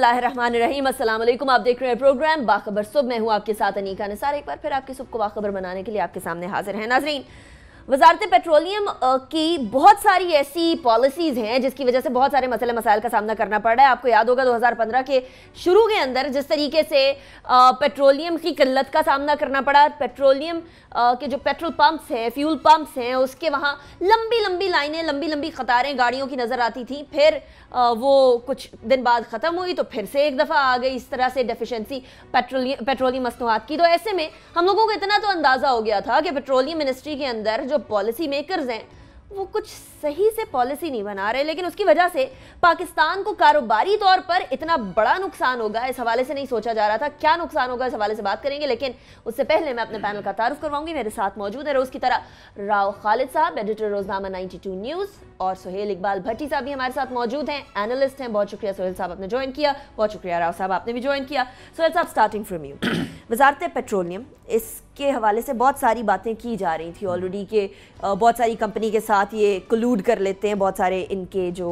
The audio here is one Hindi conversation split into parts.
बसमीम आप देख रहे हैं प्रोग्राम बाखबर सुबह मैं हूँ आपके साथ अनीका निसार एक बार फिर आपके सुबह को बाखबर बनाने के लिए आपके सामने हाजिर है नाजरीन वजारत पेट्रोलियम की बहुत सारी ऐसी पॉलिसीज़ हैं जिसकी वजह से बहुत सारे मसले मसाइल का सामना करना पड़ रहा है आपको याद होगा 2015 के शुरू के अंदर जिस तरीके से पेट्रोलियम की किल्लत का सामना करना पड़ा पेट्रोलियम के जो पेट्रोल पम्प्स हैं फ्यूल पम्प्स हैं उसके वहाँ लंबी लंबी लाइनें लंबी लंबी क़तारें गाड़ियों की नज़र आती थी फिर वो कुछ दिन बाद ख़त्म हुई तो फिर से एक दफ़ा आ गई इस तरह से डेफिशेंसी पेट्रोलियम पेट्रोलियम मसनूआत की तो ऐसे में हम लोगों को इतना तो अंदाज़ा हो गया था कि पेट्रोलियम मिनिस्ट्री के अंदर जो पॉलिसी मेकर्स हैं वो कुछ सही से पॉलिसी नहीं बना रहे लेकिन उसकी वजह से पाकिस्तान को कारोबारी तौर पर इतना बड़ा नुकसान होगा इस हवाले से नहीं सोचा जा रहा था क्या नुकसान होगा इस हवाले से बात करेंगे लेकिन उससे पहले मैं अपने पैनल का तारुफ करवाऊंगी मेरे साथ मौजूद है रोज की तरह राव खालिद साहब एडिटर रोजनामा 92 न्यूज़ और सुहेल इकबाल भट्टी साहब भी हमारे साथ मौजूद हैं एनलिस्ट हैं बहुत शुक्रिया सुहेल साहब आपने ज्वाइन किया बहुत शुक्रिया राव साहब आपने भी ज्वाइन किया सुहेल साहब स्टार्टिंग फ्रॉम यू वजारत पेट्रोलियम इसके हवाले से बहुत सारी बातें की जा रही थी ऑलरेडी के बहुत सारी कंपनी के साथ ये क्लू इंक्लूड कर लेते हैं बहुत सारे इनके जो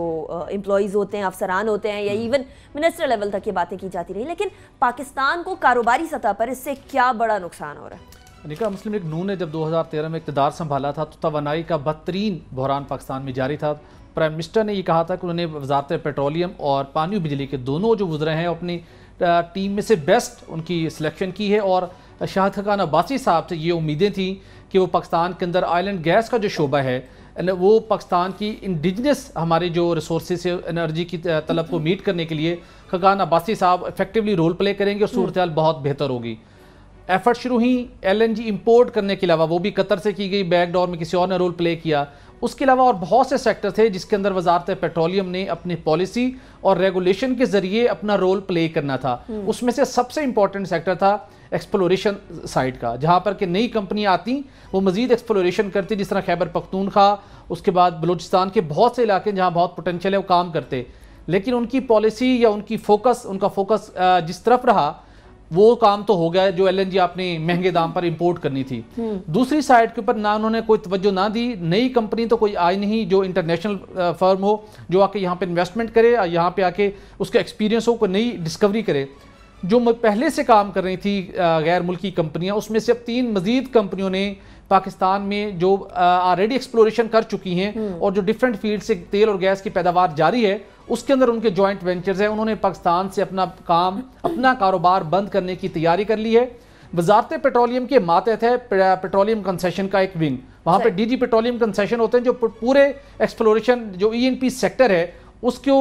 एम्प्लॉयज़ होते हैं अफसरान होते हैं या इवन मिनिस्टर लेवल तक ये बातें की जाती रही लेकिन पाकिस्तान को कारोबारी सतह पर इससे क्या बड़ा नुकसान हो रहा है निका मुस्लिम लीग नू ने जब 2013 में इकतदार संभाला था तो तोनाई का बदतरीन बहरान पाकिस्तान में जारी था प्राइम मिनिस्टर ने यह कहा था कि उन्होंने वजारत पेट्रोलियम और पानी बिजली के दोनों जो गुजरे हैं अपनी टीम में से बेस्ट उनकी सिलेक्शन की है और शाह खान अब्बासी साहब से ये उम्मीदें थी कि वो पाकिस्तान के अंदर आइलैंड गैस का जो शोबा है वो पाकिस्तान की इंडिजनस हमारे जो रिसोर्स एनर्जी की तलब को मीट करने के लिए खगान अब्बासी साहब इफेक्टिवली रोल प्ले करेंगे और सूरत बहुत बेहतर होगी एफर्ट शुरू ही एलएनजी इंपोर्ट करने के अलावा वो भी कतर से की गई बैकडोर में किसी और ने रोल प्ले किया उसके अलावा और बहुत से सेक्टर थे जिसके अंदर वजारत पेट्रोलियम ने अपनी पॉलिसी और रेगुलेशन के जरिए अपना रोल प्ले करना था हम्म। उसमें से सबसे इंपॉर्टेंट सेक्टर था एक्सप्लोरेशन साइड का जहाँ पर कि नई कंपनियाँ आती वो मज़ीद एक्सप्लोरेशन करती जिस तरह खैबर पख्तूनखा उसके बाद बलूचिस्तान के बहुत से इलाके जहाँ बहुत पोटेंशियल है वो काम करते लेकिन उनकी पॉलिसी या उनकी फोकस उनका फोकस जिस तरफ रहा वो काम तो हो गया जो एल आपने महंगे दाम पर इंपोर्ट करनी थी हम्म। दूसरी साइड के ऊपर ना उन्होंने कोई तवज्जो ना दी नई कंपनी तो कोई आई नहीं जो इंटरनेशनल फर्म हो जो आके यहाँ पे इन्वेस्टमेंट करे और यहाँ पे आके उसके एक्सपीरियंस हो कोई नई डिस्कवरी करे जो पहले से काम कर रही थी गैर मुल्की कंपनियाँ उसमें से अब तीन मजीद कंपनियों ने पाकिस्तान में जो ऑलरेडी एक्सप्लोरेशन कर चुकी हैं हम्म। और जो डिफरेंट फील्ड से तेल और गैस की पैदावार जारी है उसके अंदर उनके जॉइंट वेंचर्स हैं उन्होंने पाकिस्तान से अपना काम अपना कारोबार बंद करने की तैयारी कर ली है वजारत पेट्रोलियम के मातहत है पेट्रोलियम कंसेशन का एक विंग वहाँ डी जी पेट्रोलियम कंसेशन होते हैं जो पूरे एक्सप्लोरेशन जो ई e सेक्टर है उसको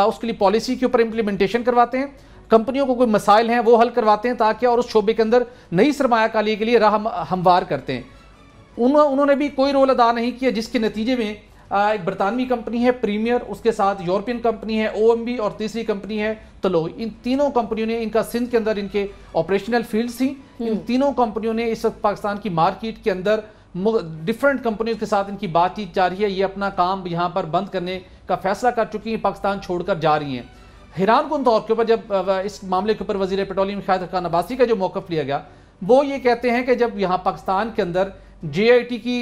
उसके लिए पॉलिसी के ऊपर इम्प्लीमेंटेशन करवाते हैं कंपनियों को कोई मसाइल हैं वो हल करवाते हैं ताकि और उस शोबे के अंदर नई सरमाकारी के लिए राह हमवार करते हैं उन उन्होंने भी कोई रोल अदा नहीं किया जिसके नतीजे में एक बरतानवी कंपनी है प्रीमियर उसके साथ यूरोपियन कंपनी है ओ और तीसरी कंपनी है तलो तो इन तीनों कंपनियों ने इनका सिंध के अंदर इनके ऑपरेशनल फील्ड थी इन हम्म। तीनों कंपनियों ने इस वक्त पाकिस्तान की मार्केट के अंदर डिफरेंट कंपनियों के साथ इनकी बातचीत जा रही है ये अपना काम यहाँ पर बंद करने का फैसला कर चुकी हैं पाकिस्तान छोड़कर जा रही हैं हैरान कन तौर के ऊपर जब इस मामले के ऊपर वजीर पेट्रोलियम शायद खान का जो मौकफ लिया गया वो ये कहते हैं कि जब यहाँ पाकिस्तान के अंदर जीआईटी की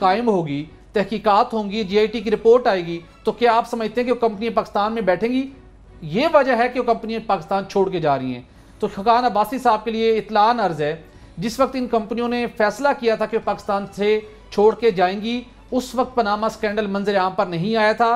कायम होगी तहकीकात होंगी जीआईटी की रिपोर्ट आएगी तो क्या आप समझते हैं कि वो कंपनियाँ पाकिस्तान में बैठेंगी ये वजह है कि वो कंपनियाँ पाकिस्तान छोड़ के जा रही हैं तो खकान अब्बासी साहब के लिए इतला अर्ज है जिस वक्त इन कंपनियों ने फैसला किया था कि वो पाकिस्तान से छोड़ के जाएंगी उस वक्त पनामा स्कैंडल मंजर आम पर नहीं आया था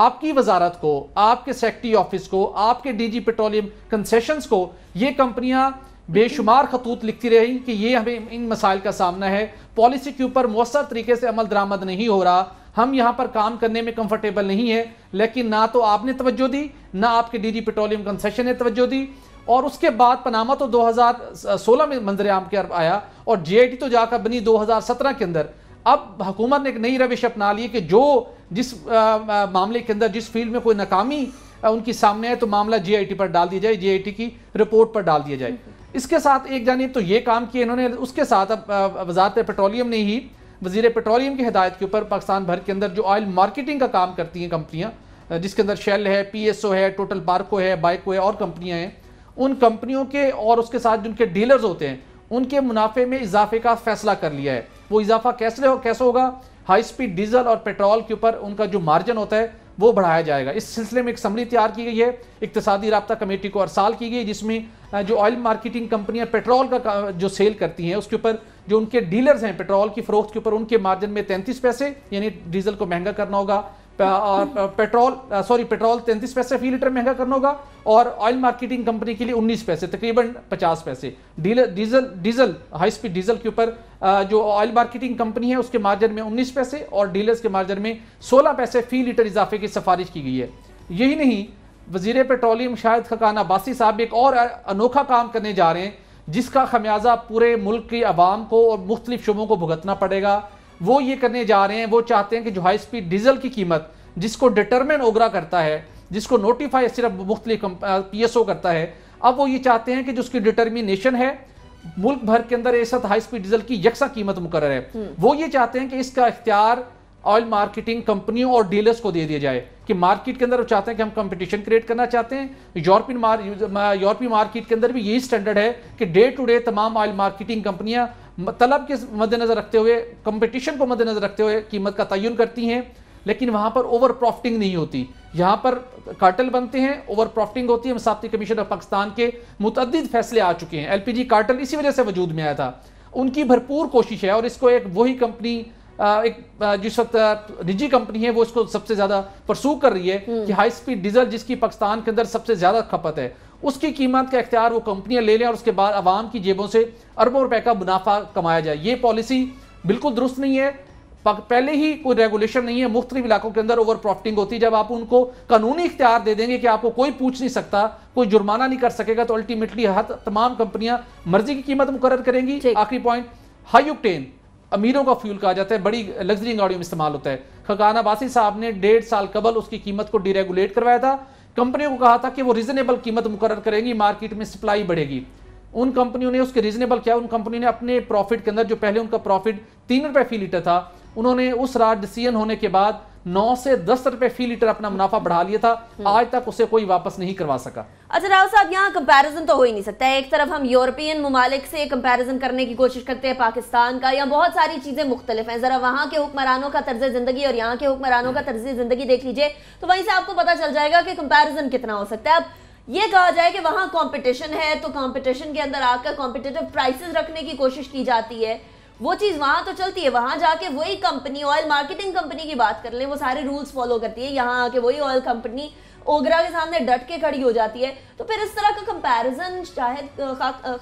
आपकी वजारत को आपके सेक्रटरी ऑफिस को आपके डीजी पेट्रोलियम कंसेशंस को ये कंपनियां बेशुमार खतूत लिखती रही कि ये हमें इन मसाइल का सामना है पॉलिसी के ऊपर मौसर तरीके से अमल दरामद नहीं हो रहा हम यहाँ पर काम करने में कंफर्टेबल नहीं है लेकिन ना तो आपने तवज्जो दी ना आपके डीजी पेट्रोलियम कंसेशन ने तवज्जो दी और उसके बाद पनामा तो 2016 में मंजर आम के अरब आया और जीआईटी तो जाकर बनी 2017 के अंदर अब हुकूमत ने एक नई रविश अपना ली कि जो जिस मामले के अंदर जिस फील्ड में कोई नाकामी उनकी सामने है तो मामला जीआईटी पर डाल दिया जाए जीआईटी की रिपोर्ट पर डाल दिया जाए इसके साथ एक जानी तो ये काम किए इन्होंने उसके साथ अब वजारत पेट्रोलियम ने ही वजीर पेट्रोलियम की हदायत के ऊपर पाकिस्तान भर के अंदर जो ऑयल मार्केटिंग का काम करती हैं कंपनियाँ जिसके अंदर शेल है पी एस ओ है टोटल पार्को है बाइको है और कंपनियाँ हैं उन कंपनियों के और उसके साथ जिनके डीलर्स होते हैं उनके मुनाफे में इजाफे का फैसला कर लिया है वो इजाफा कैसे हो कैसे होगा हाई स्पीड डीजल और पेट्रोल के ऊपर उनका जो मार्जिन होता है वो बढ़ाया जाएगा इस सिलसिले में एक समरी तैयार की गई है इकतसादी रबता कमेटी को अरसाल की गई जिसमें जो ऑयल मार्केटिंग कंपनियां पेट्रोल का जो सेल करती हैं उसके ऊपर जो उनके डीलर्स हैं पेट्रोल की फरोख्त के ऊपर उनके मार्जिन में तैंतीस पैसे यानी डीजल को महंगा करना होगा पेट्रोल सॉरी पेट्रोल तैंतीस पैसे फी लीटर महंगा करना होगा और ऑयल मार्केटिंग कंपनी के लिए उन्नीस पैसे तकरीबन पचास पैसे diesel diesel high speed diesel के ऊपर जो ऑयल मार्केटिंग कंपनी है उसके मार्जिन में उन्नीस पैसे और डीलर्स के मार्जिन में सोलह पैसे फी लीटर इजाफे की सिफारिश की गई है यही नहीं वजीर पेट्रोलियम शाहिद खकान अब्बासी साहब एक और अनोखा काम करने जा रहे हैं जिसका खमियाजा पूरे मुल्क की आवाम को और मुख्तलिफ शुबों को भुगतना पड़ेगा वो ये करने जा रहे हैं वो चाहते हैं कि जो हाई स्पीड डीजल की कीमत जिसको डिटर्मिन ओगरा करता है जिसको नोटिफाई सिर्फ मुख्तलि पी एस ओ करता है अब वो ये चाहते हैं कि जो उसकी डिटर्मिनेशन है मुल्क भर के अंदर ऐसा हाई स्पीड डीजल की यकसा कीमत मुकर है हम्म। वो ये चाहते हैं कि इसका इख्तियार ऑयल मार्केटिंग कंपनियों और डीलर्स को दे दिया जाए कि मार्केट के अंदर वो चाहते हैं कि हम कंपटीशन क्रिएट करना चाहते हैं यूरोपियन मार, यूरोपीय मार्केट के अंदर भी यही स्टैंडर्ड है कि डे टू डे तमाम ऑयल मार्केटिंग कंपनियां तलब के मद्देनजर रखते हुए कंपटीशन को मद्देनजर रखते हुए कीमत का तयन करती हैं लेकिन वहां पर ओवर प्रॉफिटिंग नहीं होती यहां पर कार्टल बनते हैं ओवर प्रॉफिटिंग होती है मसाफती कमीशन ऑफ पाकिस्तान के मुतद फैसले आ चुके हैं एलपीजी कार्टल इसी वजह से वजूद में आया था उनकी भरपूर कोशिश है और इसको एक वही कंपनी एक जिस वक्त निजी कंपनी है वो इसको सबसे ज्यादा परसू कर रही है हम्म। कि हाई स्पीड डीजल जिसकी पाकिस्तान के अंदर सबसे ज्यादा खपत है उसकी कीमत का इख्तियार वो कंपनियां ले लें और उसके बाद आवाम की जेबों से अरबों रुपए का मुनाफा कमाया जाए ये पॉलिसी बिल्कुल दुरुस्त नहीं है पहले ही कोई रेगुलेशन नहीं है मुख्तलिफ इलाकों के अंदर ओवर प्रॉफिटिंग होती है जब आप उनको कानूनी इख्तियार दे देंगे कि आपको कोई पूछ नहीं सकता कोई जुर्माना नहीं कर सकेगा तो अल्टीमेटली हर तमाम कंपनियां मर्जी की कीमत मुकर करेंगी आखिरी पॉइंट हाई ऑक्टेन अमीरों का फ्यूल कहा जाता है बड़ी लग्जरी गाड़ियों में इस्तेमाल होता है खकाना बासी साहब ने डेढ़ साल कबल उसकी कीमत को डीरेगुलेट करवाया था कंपनियों को कहा था कि वो रीजनेबल कीमत मुकर करेंगी मार्केट में सप्लाई बढ़ेगी उन कंपनियों ने उसके रीजनेबल क्या उन कंपनियों ने अपने प्रॉफिट के अंदर जो पहले उनका प्रॉफिट तीन रुपए फी लीटर था उन्होंने उस रात डिसीजन होने के बाद नौ से दस रुपए फी लीटर अपना मुनाफा बढ़ा लिया था हम्म। आज तक उसे कोई वापस नहीं करवा सका अच्छा राव साहब यहाँ कंपैरिजन तो हो ही नहीं सकता एक तरफ हम यूरोपियन ममालिक से कंपैरिजन करने की कोशिश करते हैं पाकिस्तान का या बहुत सारी चीज़ें मुख्तलिफ हैं ज़रा वहाँ के हुक्मरानों का तर्ज ज़िंदगी और यहाँ के हुक्मरानों का तर्ज ज़िंदगी देख लीजिए तो वहीं से आपको पता चल जाएगा कि कंपेरिजन कितना हो सकता है अब ये कहा जाए कि वहाँ कॉम्पिटिशन है तो कॉम्पिटिशन के अंदर आकर कॉम्पिटेटिव प्राइसेस रखने की कोशिश की जाती है वो चीज़ वहां तो चलती है वहां जाके वही कंपनी ऑयल मार्केटिंग कंपनी की बात कर ले वो सारे रूल्स फॉलो करती है यहाँ आके वही ऑयल कंपनी ओगरा के सामने डट के खड़ी हो जाती है तो फिर इस तरह का कंपैरिजन शायद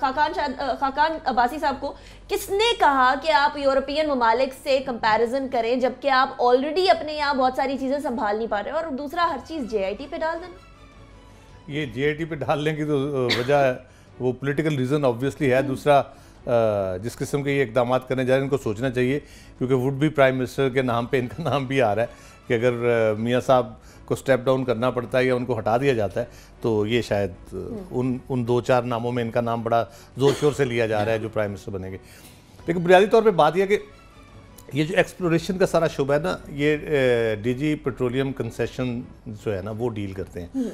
खाकान शायद खाकान अब्बासी साहब को किसने कहा कि आप यूरोपियन ममालिक से कंपैरिजन करें जबकि आप ऑलरेडी अपने यहाँ बहुत सारी चीज़ें संभाल नहीं पा रहे और दूसरा हर चीज़ जे पे डाल दें ये जे पे डालने की तो वजह वो पोलिटिकल रीज़न ऑब्वियसली है दूसरा जिस किस्म के ये इकदाम करने जा रहे हैं इनको सोचना चाहिए क्योंकि वुड भी प्राइम मिनिस्टर के नाम पे इनका नाम भी आ रहा है कि अगर मियाँ साहब को स्टेप डाउन करना पड़ता है या उनको हटा दिया जाता है तो ये शायद हम्म। उन उन दो चार नामों में इनका नाम बड़ा ज़ोर शोर से लिया जा रहा है जो प्राइम मिनिस्टर बनेंगे लेकिन बुनियादी तौर पर बात यह कि ये जो एक्सप्लोरेशन का सारा शुभ है ना ये डीजी पेट्रोलियम कंसेशन जो है ना वो डील करते हैं हम्म।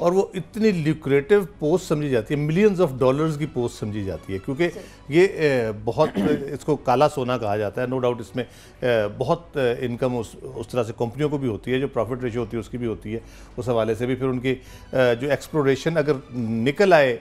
और वो इतनी ल्यूक्रेटिव पोस्ट समझी जाती है मिलियंस ऑफ डॉलर्स की पोस्ट समझी जाती है क्योंकि ये बहुत इसको काला सोना कहा जाता है नो डाउट इसमें बहुत इनकम उस उस तरह से कंपनियों को भी होती है जो प्रॉफिट रेशियो होती है उसकी भी होती है उस हवाले से भी फिर उनकी जो एक्सप्लोरेशन अगर निकल आए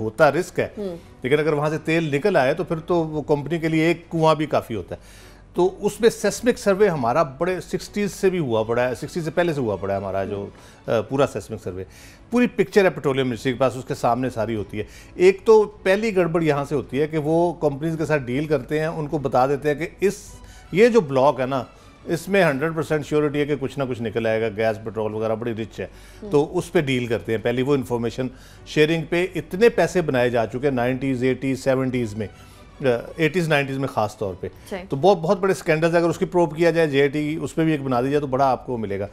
होता रिस्क है हम्म। लेकिन अगर वहाँ से तेल निकल आए तो फिर तो वो कंपनी के लिए एक कुआँ भी काफ़ी होता है तो उसमें सेस्मिक सर्वे हमारा बड़े सिक्सटीज़ से भी हुआ पड़ा है सिक्सटीज से पहले से हुआ पड़ा है हमारा जो पूरा सेस्मिक सर्वे पूरी पिक्चर है पेट्रोलियम मिनिस्ट्री के पास उसके सामने सारी होती है एक तो पहली गड़बड़ यहाँ से होती है कि वो कंपनीज के साथ डील करते हैं उनको बता देते हैं कि इस ये जो ब्लॉक है ना इसमें 100 परसेंट श्योरिटी है कि कुछ ना कुछ निकल आएगा गैस पेट्रोल वगैरह बड़ी रिच है तो उस पर डील करते हैं पहली वो इन्फॉर्मेशन शेयरिंग पे इतने पैसे बनाए जा चुके हैं नाइन्टीज़ एटीज़ सेवेंटीज़ में एटीज़ नाइन्टीज़ में ख़ास तौर पे तो बहुत बहुत बड़े स्कैंडल्स अगर उसकी प्रोप किया जाए जे उस पर भी एक बना दी जाए तो बड़ा आपको मिलेगा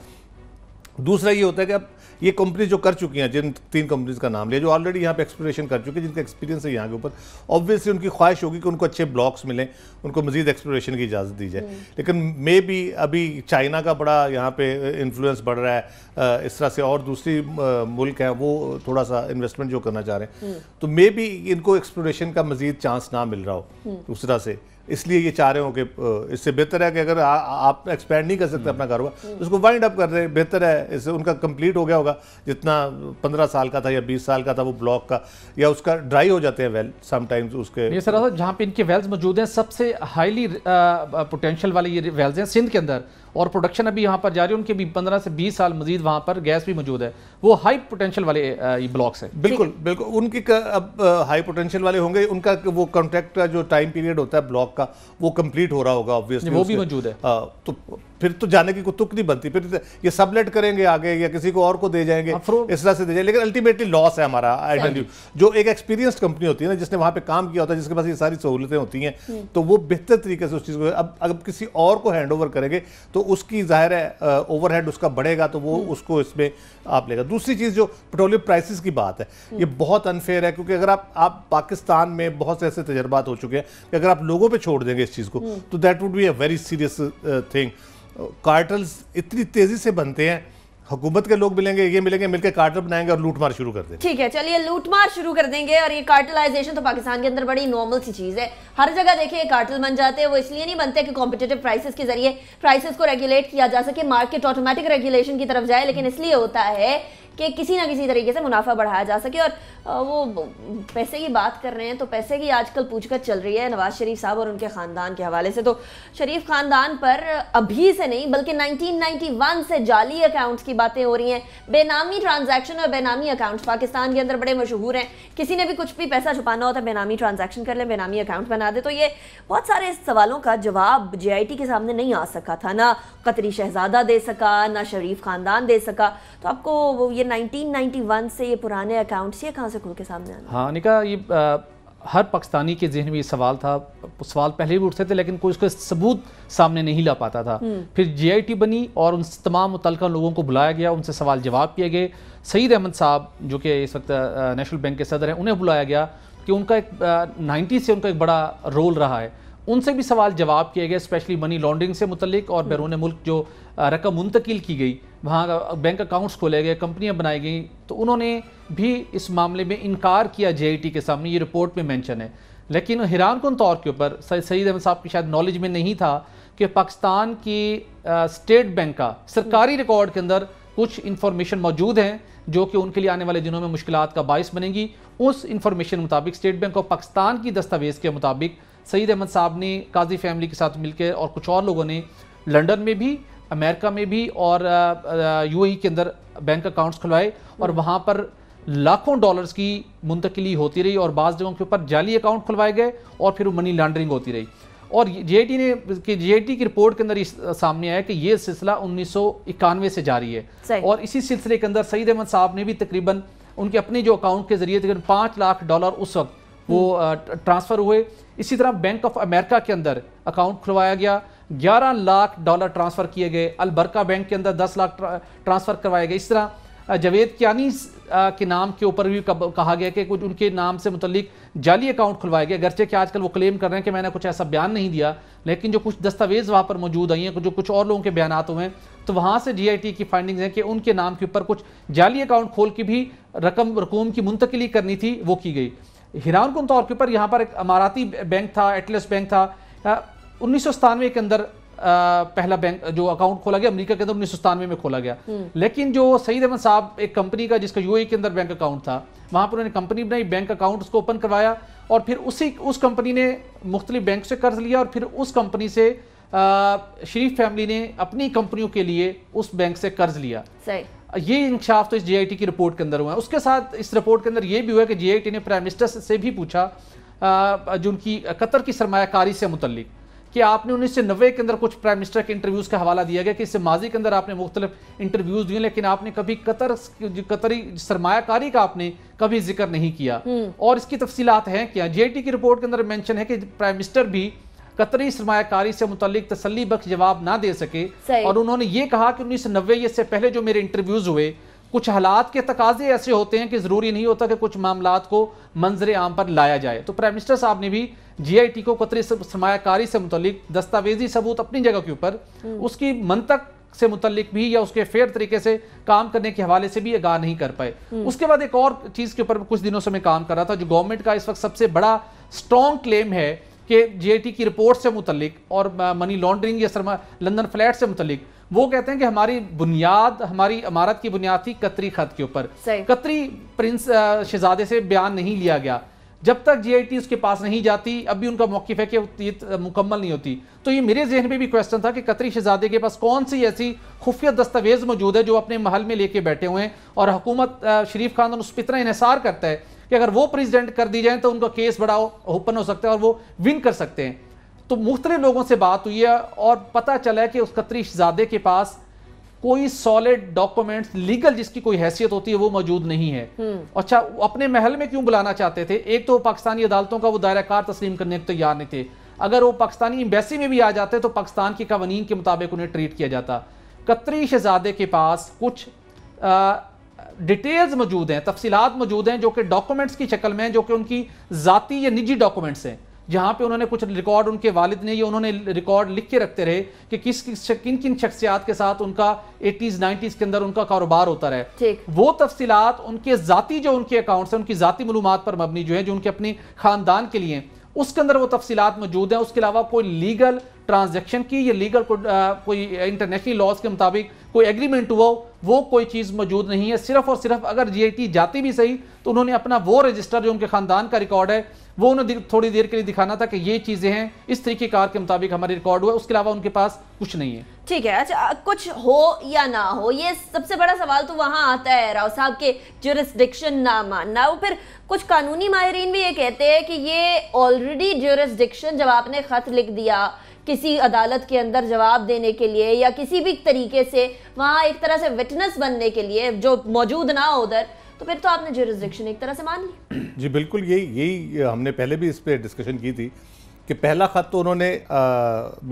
दूसरा ये होता है कि अब ये कंपनीज जो कर चुकी हैं जिन तीन कंपनीज का नाम लिया जो ऑलरेडी यहाँ पे एक्सप्लोरेशन कर चुकी हैं जिनका एक्सपीरियंस है यहाँ के ऊपर ऑब्वियसली उनकी ख्वाहिश होगी कि उनको अच्छे ब्लॉक्स मिलें उनको मजीद एक्सप्लोरेशन की इजाज़त दी जाए हम्म। लेकिन मे भी अभी चाइना का बड़ा यहाँ पे इन्फ्लुएंस बढ़ रहा है इस तरह से और दूसरी मुल्क हैं वो थोड़ा सा इन्वेस्टमेंट जो करना चाह रहे हैं हम्म। तो मे भी इनको एक्सप्लोरेशन का मजीद चांस ना मिल रहा हो हम्म। उस तरह से इसलिए ये चाह रहे हो कि इससे बेहतर है कि अगर आ, आप एक्सपेंड नहीं कर सकते अपना कारोबार तो उसको वाइंड अप कर रहे हैं बेहतर है इससे उनका कंप्लीट हो गया होगा जितना पंद्रह साल का था या बीस साल का था वो ब्लॉक का या उसका ड्राई हो जाते हैं वेल समटाइम्स उसके ये सर जहाँ पे इनके वेल्स मौजूद हैं सबसे हाईली पोटेंशियल वाले ये वेल्स हैं सिंध के अंदर और प्रोडक्शन अभी यहाँ पर जारी है उनके भी पंद्रह से बीस साल मजीद वहाँ पर गैस भी मौजूद है वो हाई पोटेंशियल वाले ब्लॉक्स हैं बिल्कुल बिल्कुल उनकी अब हाई पोटेंशियल वाले होंगे उनका वो कॉन्ट्रैक्ट का जो टाइम पीरियड होता है ब्लॉक का वो कम्प्लीट हो रहा होगा ऑब्वियसली वो भी मौजूद है हाँ, तो फिर तो जाने की कोई तुक नहीं बनती फिर ये सबलेट करेंगे आगे या किसी को और को दे जाएंगे इस तरह से दे जाएंगे लेकिन अल्टीमेटली लॉस है हमारा आई जो एक एक्सपीरियंस कंपनी होती है ना जिसने वहाँ पे काम किया होता है जिसके पास ये सारी सहूलतें होती हैं हम्म। तो वो बेहतर तरीके से उस चीज़ को अब अगर किसी और को हैंड ओवर करेंगे तो उसकी जाहिर है ओवरहेड उसका बढ़ेगा तो वो हम्म। उसको इसमें आप लेगा दूसरी चीज़ जो पेट्रोलियम प्राइसिस की बात है हम्म। ये बहुत अनफेयर है क्योंकि अगर आप आप पाकिस्तान में बहुत से ऐसे तजर्बात हो चुके हैं कि अगर आप लोगों पर छोड़ देंगे इस चीज़ को तो that would be a very serious thing cartels इतनी तेज़ी से बनते हैं हुकूमत के लोग मिलेंगे ये मिलेंगे मिलकर कार्टल बनाएंगे और लूटमार शुरू कर देंगे ठीक है चलिए लूटमार शुरू कर देंगे और ये कार्टलाइजेशन तो पाकिस्तान के अंदर बड़ी नॉर्मल सी चीज़ है हर जगह देखिए कार्टल बन जाते हैं वो इसलिए नहीं बनते कि कॉम्पिटेटिव प्राइसेस के जरिए प्राइसेस को रेगुलेट किया जा सके मार्केट ऑटोमेटिक रेगुलेशन की तरफ जाए लेकिन इसलिए होता है कि किसी ना किसी तरीके से मुनाफा बढ़ाया जा सके और वो पैसे की बात कर रहे हैं तो पैसे की आजकल पूछगछ चल रही है नवाज शरीफ साहब और उनके ख़ानदान के हवाले से तो शरीफ ख़ानदान पर अभी से नहीं बल्कि 1991 से जाली अकाउंट्स की बातें हो रही हैं बेनामी ट्रांजैक्शन और बेनामी अकाउंट्स पाकिस्तान के अंदर बड़े मशहूर हैं किसी ने भी कुछ भी पैसा छुपाना होता तो है बेनामी ट्रांजेक्शन कर ले बेनामी अकाउंट बना दे तो ये बहुत सारे सवालों का जवाब जे के सामने नहीं आ सका था ना कतरी शहजादा दे सका ना शरीफ ख़ानदान दे सका तो आपको ये 1991 से ये पुराने अकाउंट्स ये कहाँ से खुल के सामने आए हाँ निका ये आ, हर पाकिस्तानी के जहन में ये सवाल था सवाल पहले भी उठते थे लेकिन कोई उसके सबूत सामने नहीं ला पाता था हम्म। फिर जीआईटी बनी और उन तमाम मुतल लोगों को बुलाया गया उनसे सवाल जवाब किए गए सईद अहमद साहब जो कि इस वक्त नेशनल बैंक के सदर हैं उन्हें बुलाया गया कि उनका एक नाइन्टी से उनका एक बड़ा रोल रहा है उनसे भी सवाल जवाब किए गए स्पेशली मनी लॉन्ड्रिंग से मुतलिक और बैरून मुल्क जो रकम मुंतकिल की गई वहाँ बैंक अकाउंट्स खोले गए कंपनियाँ बनाई गई तो उन्होंने भी इस मामले में इनकार किया जे के सामने ये रिपोर्ट में मैंशन है लेकिन हैरान कन तौर के ऊपर सईद अहमद साहब की शायद नॉलेज में नहीं था कि पाकिस्तान की स्टेट बैंक का सरकारी रिकॉर्ड के अंदर कुछ इन्फॉर्मेशन मौजूद हैं जो कि उनके लिए आने वाले दिनों में मुश्किल का बायस बनेगी उस इन्फॉर्मेशन मुताबिक स्टेट बैंक ऑफ पाकिस्तान की दस्तावेज़ के मुताबिक सईद अहमद साहब ने काजी फैमिली के साथ मिलकर और कुछ और लोगों ने लंडन में भी अमेरिका में भी और यूएई के अंदर बैंक अकाउंट्स खुलवाए और हम्म। वहाँ पर लाखों डॉलर्स की मुंतकली होती रही और बाज़ जगहों के ऊपर जाली अकाउंट खुलवाए गए और फिर मनी लॉन्ड्रिंग होती रही और टी ने कि टी की रिपोर्ट के अंदर इस सामने आया कि ये सिलसिला उन्नीस से जारी है और इसी सिलसिले के अंदर सईद अहमद साहब ने भी तकरीबन उनके अपने जो अकाउंट के जरिए तकरीबन पाँच लाख डॉलर उस वक्त वो हम्म। ट्रांसफ़र हुए इसी तरह बैंक ऑफ अमेरिका के अंदर अकाउंट खुलवाया गया 11 लाख डॉलर ट्रांसफ़र किए गए अलबरका बैंक के अंदर 10 लाख ट्रांसफ़र करवाए गए इस तरह जवेद क्यानी के नाम के ऊपर भी कहा गया कि कुछ उनके नाम से मुतलिक जाली अकाउंट खुलवाए गए अगरचे कि आजकल वो क्लेम कर रहे हैं कि मैंने कुछ ऐसा बयान नहीं दिया लेकिन जो कुछ दस्तावेज़ वहाँ पर मौजूद आई हैं जो कुछ और लोगों के बयान हुए हैं तो वहाँ से जी की फाइंडिंग हैं कि उनके नाम के ऊपर कुछ जाली अकाउंट खोल के भी रकम रकूम की मुंतकली करनी थी वो की गई हिरान तौर के ऊपर यहाँ पर एक अमाराती बैंक था एटलस बैंक था उन्नीस के अंदर पहला बैंक जो अकाउंट खोला गया अमेरिका के अंदर उन्नीस में खोला गया हम्म। लेकिन जो सईद अहमद साहब एक कंपनी का जिसका यूएई के अंदर बैंक अकाउंट था वहां पर उन्होंने कंपनी बनाई बैंक अकाउंट उसको ओपन करवाया और फिर उसी उस कंपनी ने मुख्तलिफ बैंक से कर्ज लिया और फिर उस कंपनी से शरीफ फैमिली ने अपनी कंपनियों के लिए उस बैंक से कर्ज लिया ये इंकशाफ तो इस जे की रिपोर्ट के अंदर हुआ है उसके साथ इस रिपोर्ट के अंदर ये भी हुआ कि जे ने प्राइम मिनिस्टर से भी पूछा जो उनकी कतर की सरमाकारी से मुतलिक कि आपने उन्नीस सौ नब्बे के अंदर कुछ प्राइम मिनिस्टर के इंटरव्यूज़ का हवाला दिया गया कि इससे माजी के अंदर आपने मुख्तलिफ इंटरव्यूज़ दिए लेकिन आपने कभी कतर कतरी सरमाकारी का आपने कभी जिक्र नहीं किया हम्म। और इसकी तफसीत हैं क्या जे टी की रिपोर्ट के अंदर मैंशन है कि प्राइम मिनिस्टर भी कतरी सरमाकारी से मुतलिक तसली बख्श जवाब ना दे सके और उन्होंने ये कहा कि उन्नीस सौ नब्बे से पहले जो मेरे इंटरव्यूज़ हुए कुछ हालात के तकाजे ऐसे होते हैं कि ज़रूरी नहीं होता कि कुछ मामला को मंजर आम पर लाया जाए तो प्राइम मिनिस्टर साहब ने भी जी आई टी को कतरी सरमाकारी से मुतलिक दस्तावेजी सबूत अपनी जगह के ऊपर हम्म। उसकी मंतक से मुतलिक भी या उसके फेयर तरीके से काम करने के हवाले से भी आगाह नहीं कर पाए हम्म। उसके बाद एक और चीज़ के ऊपर कुछ दिनों से मैं काम कर रहा था जो गवर्नमेंट का इस वक्त सबसे बड़ा स्ट्रॉन्ग क्लेम है कि जीआईटी की रिपोर्ट से मुतलिक और मनी लॉन्ड्रिंग या लंदन फ्लैट से मुतलिक वो कहते हैं कि हमारी बुनियाद हमारी इमारत की बुनियाद थी कतरी खत के ऊपर कतरी प्रिंस शहजादे से बयान नहीं लिया गया जब तक जीआईटी उसके पास नहीं जाती अब भी उनका मौकफ है कि ये मुकम्मल नहीं होती तो ये मेरे जहन में भी क्वेश्चन था कि कतरी शहजादे के पास कौन सी ऐसी खुफिया दस्तावेज मौजूद है जो अपने महल में लेके बैठे हुए हैं और हुकूमत शरीफ खान उस पर इतना इन्हसार करता है कि अगर वो प्रेजिडेंट कर दी जाए तो उनका केस बड़ा ओपन हो सकता है और वो विन कर सकते हैं तो मुख्तलि लोगों से बात हुई है और पता चला है कि उस कतरी शहजादे के पास कोई सॉलिड डॉक्यूमेंट्स लीगल जिसकी कोई हैसियत होती है वो मौजूद नहीं है हम्म। अच्छा अपने महल में क्यों बुलाना चाहते थे एक तो पाकिस्तानी अदालतों का वो दायराकार तस्लीम करने को तैयार नहीं थे अगर वो पाकिस्तानी एम्बेसी में भी आ जाते तो पाकिस्तान की कवानीन के मुताबिक उन्हें ट्रीट किया जाता कतरी शहजादे के पास कुछ आ, डिटेल्स मौजूद हैं तफसीत मौजूद हैं जो कि डॉक्यूमेंट्स की शक्ल में जो कि उनकी ज़ाती या निजी डॉक्यूमेंट्स हैं जहाँ पे उन्होंने कुछ रिकॉर्ड उनके वालिद ने ये उन्होंने रिकॉर्ड लिख के रखते रहे कि किस किस किन किन शख्सियात के साथ उनका एटीज़ नाइन्टीज़ के अंदर उनका कारोबार होता रहे वो तफसीत उनके ज़ाती जो उनके अकाउंट्स हैं उनकी ज़ाती मलूम पर मबनी जो है जो उनके अपने ख़ानदान के लिए उसके अंदर वो तफसीत मौजूद हैं उसके अलावा कोई लीगल ट्रांजेक्शन की या लीगल कोई इंटरनेशनल लॉज के मुताबिक कोई एग्रीमेंट हुआ वो कोई चीज़ मौजूद नहीं है सिर्फ और सिर्फ अगर जीआईटी जाती भी सही तो उन्होंने अपना वो रजिस्टर जो उनके ख़ानदान का रिकॉर्ड है वो उन्हें थोड़ी देर के लिए दिखाना था कि ये चीज़ें हैं इस तरीके कार के मुताबिक हमारे रिकॉर्ड हुआ उसके अलावा उनके पास कुछ नहीं है ठीक है अच्छा कुछ हो या ना हो ये सबसे बड़ा सवाल तो वहाँ आता है राव साहब के जुरिस्डिक्शन ना मानना वो फिर कुछ कानूनी माहरीन भी ये कहते हैं कि ये ऑलरेडी जुरिस्डिक्शन जब आपने ख़त लिख दिया किसी अदालत के अंदर जवाब देने के लिए या किसी भी तरीके से वहाँ एक तरह से विटनेस बनने के लिए जो मौजूद ना हो उधर तो फिर तो आपने जुरिस्डिक्शन एक तरह से मान ली जी बिल्कुल यही यही हमने पहले भी इस पर डिस्कशन की थी कि पहला ख़त तो उन्होंने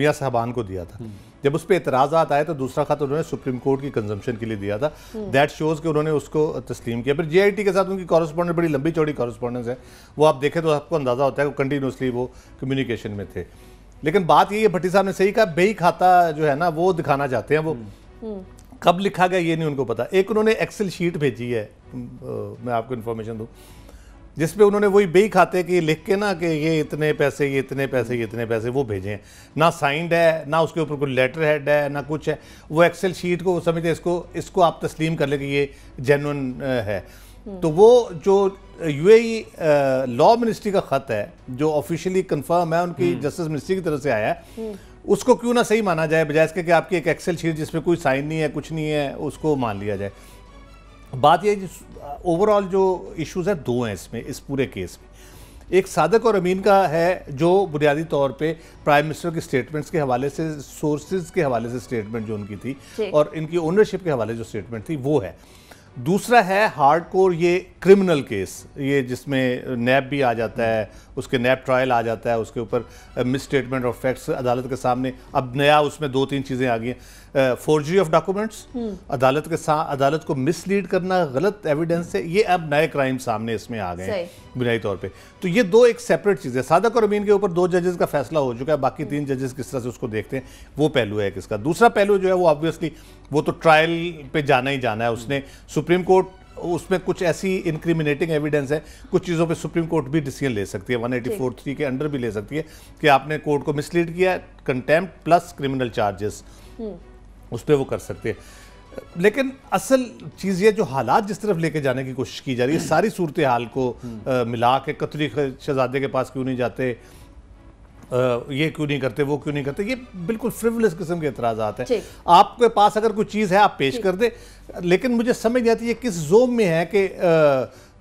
मियाँ साहबान को दिया था हम्म। जब उस पर एतराज़ात आए तो दूसरा ख़त उन्होंने सुप्रीम कोर्ट की कंजम्पशन के लिए दिया था दैट हम्म। शोज़ कि उन्होंने उसको तस्लीम किया फिर जे के साथ उनकी कॉरस्पॉन्डेंस बड़ी लंबी चौड़ी कॉरस्पॉन्डेंस है वो आप देखें तो आपको अंदाज़ा होता है वो कंटिन्यूसली वो कम्युनिकेशन में थे लेकिन बात यही है भट्टी साहब ने सही कहा बेई खाता जो है ना वो दिखाना चाहते हैं वो हम्म। कब लिखा गया ये नहीं उनको पता एक उन्होंने एक्सेल शीट भेजी है मैं आपको इन्फॉर्मेशन दूँ जिसपे उन्होंने वही बेई खाते कि लिख के ना कि ये इतने पैसे ये इतने पैसे ये इतने पैसे वो भेजे हैं ना साइंड है ना उसके ऊपर कोई लेटर हेड है ना कुछ है वो एक्सेल शीट को समझते इसको इसको आप तस्लीम कर ले कि ये जेनुअन है हम्म। तो वो जो यूएई लॉ मिनिस्ट्री का ख़त है जो ऑफिशियली कंफर्म है उनकी जस्टिस हम्म। मिनिस्ट्री की तरफ से आया है हम्म। उसको क्यों ना सही माना जाए बजाय इसके कि आपकी एक एक्सेल शीट जिसमें कोई साइन नहीं है कुछ नहीं है उसको मान लिया जाए बात यह ओवरऑल जो इश्यूज़ हैं दो हैं इसमें इस पूरे केस में एक सादक और अमीन का है जो बुनियादी तौर पे प्राइम मिनिस्टर की स्टेटमेंट्स के हवाले से सोर्सेज के हवाले से स्टेटमेंट जो उनकी थी और इनकी ओनरशिप के हवाले जो स्टेटमेंट थी वो है दूसरा है हार्ड कोर ये क्रिमिनल केस ये जिसमें नैप भी आ जाता है उसके नैप ट्रायल आ जाता है उसके ऊपर मिस स्टेटमेंट और फैक्ट्स अदालत के सामने अब नया उसमें दो तीन चीज़ें आ गई हैं फोर्जरी ऑफ डॉक्यूमेंट्स अदालत के साथ अदालत को मिसलीड करना गलत एविडेंस से ये अब नए क्राइम सामने इसमें आ गए बुनियादी तौर पे तो ये दो एक सेपरेट चीज़ है सादक और अमीन के ऊपर दो जजेस का फैसला हो चुका है बाकी तीन जजेस किस तरह से उसको देखते हैं वो पहलू है किसका दूसरा पहलू जो है वो ऑब्वियसली वो तो ट्रायल पर जाना ही जाना है उसने सुप्रीम कोर्ट उसमें कुछ ऐसी इंक्रिमिनेटिंग एविडेंस है कुछ चीज़ों पे सुप्रीम कोर्ट भी डिसीजन ले सकती है वन एटी फोर थ्री के अंडर भी ले सकती है कि आपने कोर्ट को मिसलीड किया कंटेम्प्ट प्लस क्रिमिनल चार्जेस उस पर वो कर सकते हैं लेकिन असल चीज़ ये जो हालात जिस तरफ लेके जाने की कोशिश की जा रही है सारी सूरत हाल को आ, मिला के कतरी शहजादे के पास क्यों नहीं जाते आ, ये क्यों नहीं करते वो क्यों नहीं करते ये बिल्कुल फ्रिवलेस किस्म के एतराज़ात हैं आपके पास अगर कोई चीज़ है आप पेश कर दे लेकिन मुझे समझ नहीं आती ये किस जोम में है कि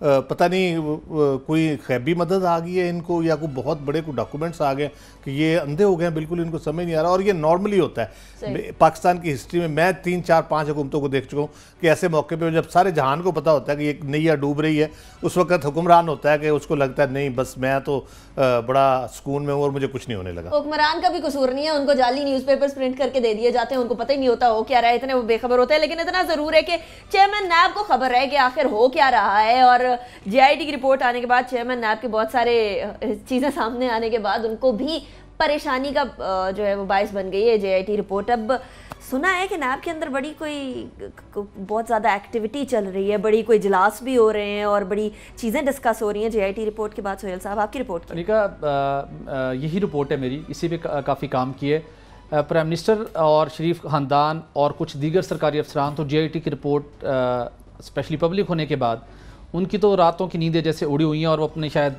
पता नहीं कोई खैबी मदद आ गई है इनको या कोई बहुत बड़े कोई डॉक्यूमेंट्स आ गए कि ये अंधे हो गए हैं बिल्कुल इनको समझ नहीं आ रहा और ये नॉर्मली होता है पाकिस्तान की हिस्ट्री में मैं तीन चार पांच हुकूमतों को देख चुका हूँ कि ऐसे मौके पर जब सारे जहान को पता होता है कि एक नैया डूब रही है उस वक्त हुक्मरान होता है कि उसको लगता है नहीं बस मैं तो बड़ा सुकून में हूँ और मुझे कुछ नहीं होने लगा हुक्मरान का भी कसूर नहीं है उनको जाली न्यूज़पेपर्स प्रिंट करके दे दिए जाते हैं उनको पता ही नहीं होता हो क्या रहा है इतने वो बेखबर होते हैं लेकिन इतना ज़रूर है कि चेयरमैन नैब को खबर है कि आखिर हो क्या रहा है और जेआईटी की रिपोर्ट आने के बाद चेयरमैन नैब के बहुत सारे चीज़ें सामने आने के बाद उनको भी परेशानी का जो है वो बायस बन गई है जेआईटी रिपोर्ट अब सुना है कि नैब के अंदर बड़ी कोई बहुत ज़्यादा एक्टिविटी चल रही है बड़ी कोई इजलास भी हो रहे हैं और बड़ी चीज़ें डिस्कस हो रही हैं जेआईटी रिपोर्ट के बाद सोहेल साहब आपकी रिपोर्ट अनिका यही रिपोर्ट है मेरी इसी पर काफ़ी काम किए प्राइम मिनिस्टर और शरीफ खानदान और कुछ दीगर सरकारी अफसरान तो जे की रिपोर्ट स्पेशली पब्लिक होने के बाद उनकी तो रातों की नींदें जैसे उड़ी हुई हैं और वो अपने शायद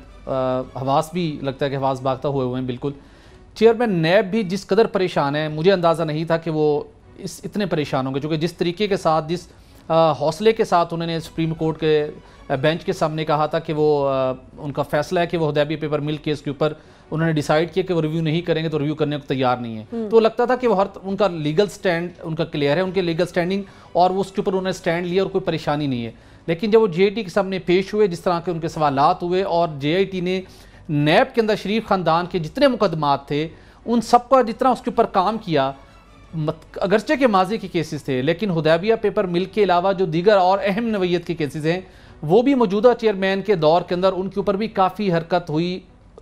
हवास भी लगता है कि हवास भागता हुए हुए हैं बिल्कुल चेयरमैन नैब भी जिस कदर परेशान है मुझे अंदाज़ा नहीं था कि वो इस इतने परेशान होंगे क्योंकि जिस तरीके के साथ जिस हौसले के साथ उन्होंने सुप्रीम कोर्ट के बेंच के सामने कहा था कि वो उनका फैसला है कि वो हदैबी पेपर मिल केस के ऊपर उन्होंने डिसाइड किया कि वो रिव्यू नहीं करेंगे तो रिव्यू करने को तैयार नहीं है हम्म। तो लगता था कि वो हर उनका लीगल स्टैंड उनका क्लियर है उनके लीगल स्टैंडिंग और उसके ऊपर उन्होंने स्टैंड लिया और कोई परेशानी नहीं है लेकिन जब वो जे के सामने पेश हुए जिस तरह के उनके सवाल हुए और जे ने नैब के अंदर शरीफ ख़ानदान के जितने मुकदमात थे उन सब का जितना उसके ऊपर काम किया अगरचे के माजी के केसेस थे लेकिन हदैबिया पेपर मिल के अलावा जो दीगर और अहम नवीयत के केसेस हैं वो भी मौजूदा चेयरमैन के दौर के अंदर उनके ऊपर भी काफ़ी हरकत हुई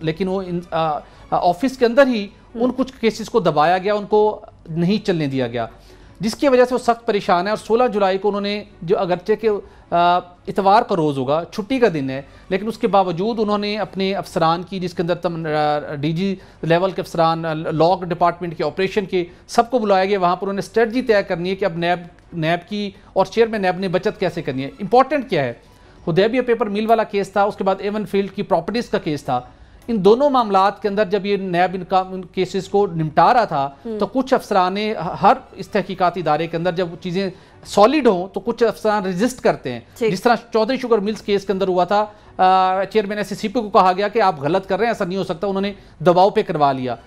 लेकिन वो ऑफिस के अंदर ही हम्म। उन कुछ केसेस को दबाया गया उनको नहीं चलने दिया गया जिसकी वजह से वो सख्त परेशान है और 16 जुलाई को उन्होंने जो अगरचे के इतवार का रोज़ होगा छुट्टी का दिन है लेकिन उसके बावजूद उन्होंने अपने अफसरान की जिसके अंदर तम डीजी लेवल के अफसरान लॉक डिपार्टमेंट के ऑपरेशन के सबको बुलाया गया वहाँ पर उन्होंने स्ट्रेटजी तय करनी है कि अब नैब नैब की और चेयरमैन नैब ने बचत कैसे करनी है इंपॉर्टेंट क्या है हुदैबिया पेपर मिल वाला केस था उसके बाद एवन फील्ड की प्रॉपर्टीज़ का केस था इन दोनों मामला के अंदर जब ये नैब इनका केसेस को निपटा रहा था हम्म। तो, तो कुछ अफसरान हर इस तहकीकती इदारे के अंदर जब चीज़ें सॉलिड हो तो कुछ अफसरान रजिस्ट करते हैं जिस तरह चौधरी शुगर मिल्स केस के अंदर हुआ था चेयरमैन एस को कहा गया कि आप गलत कर रहे हैं ऐसा नहीं हो सकता उन्होंने दबाव पे करवा लिया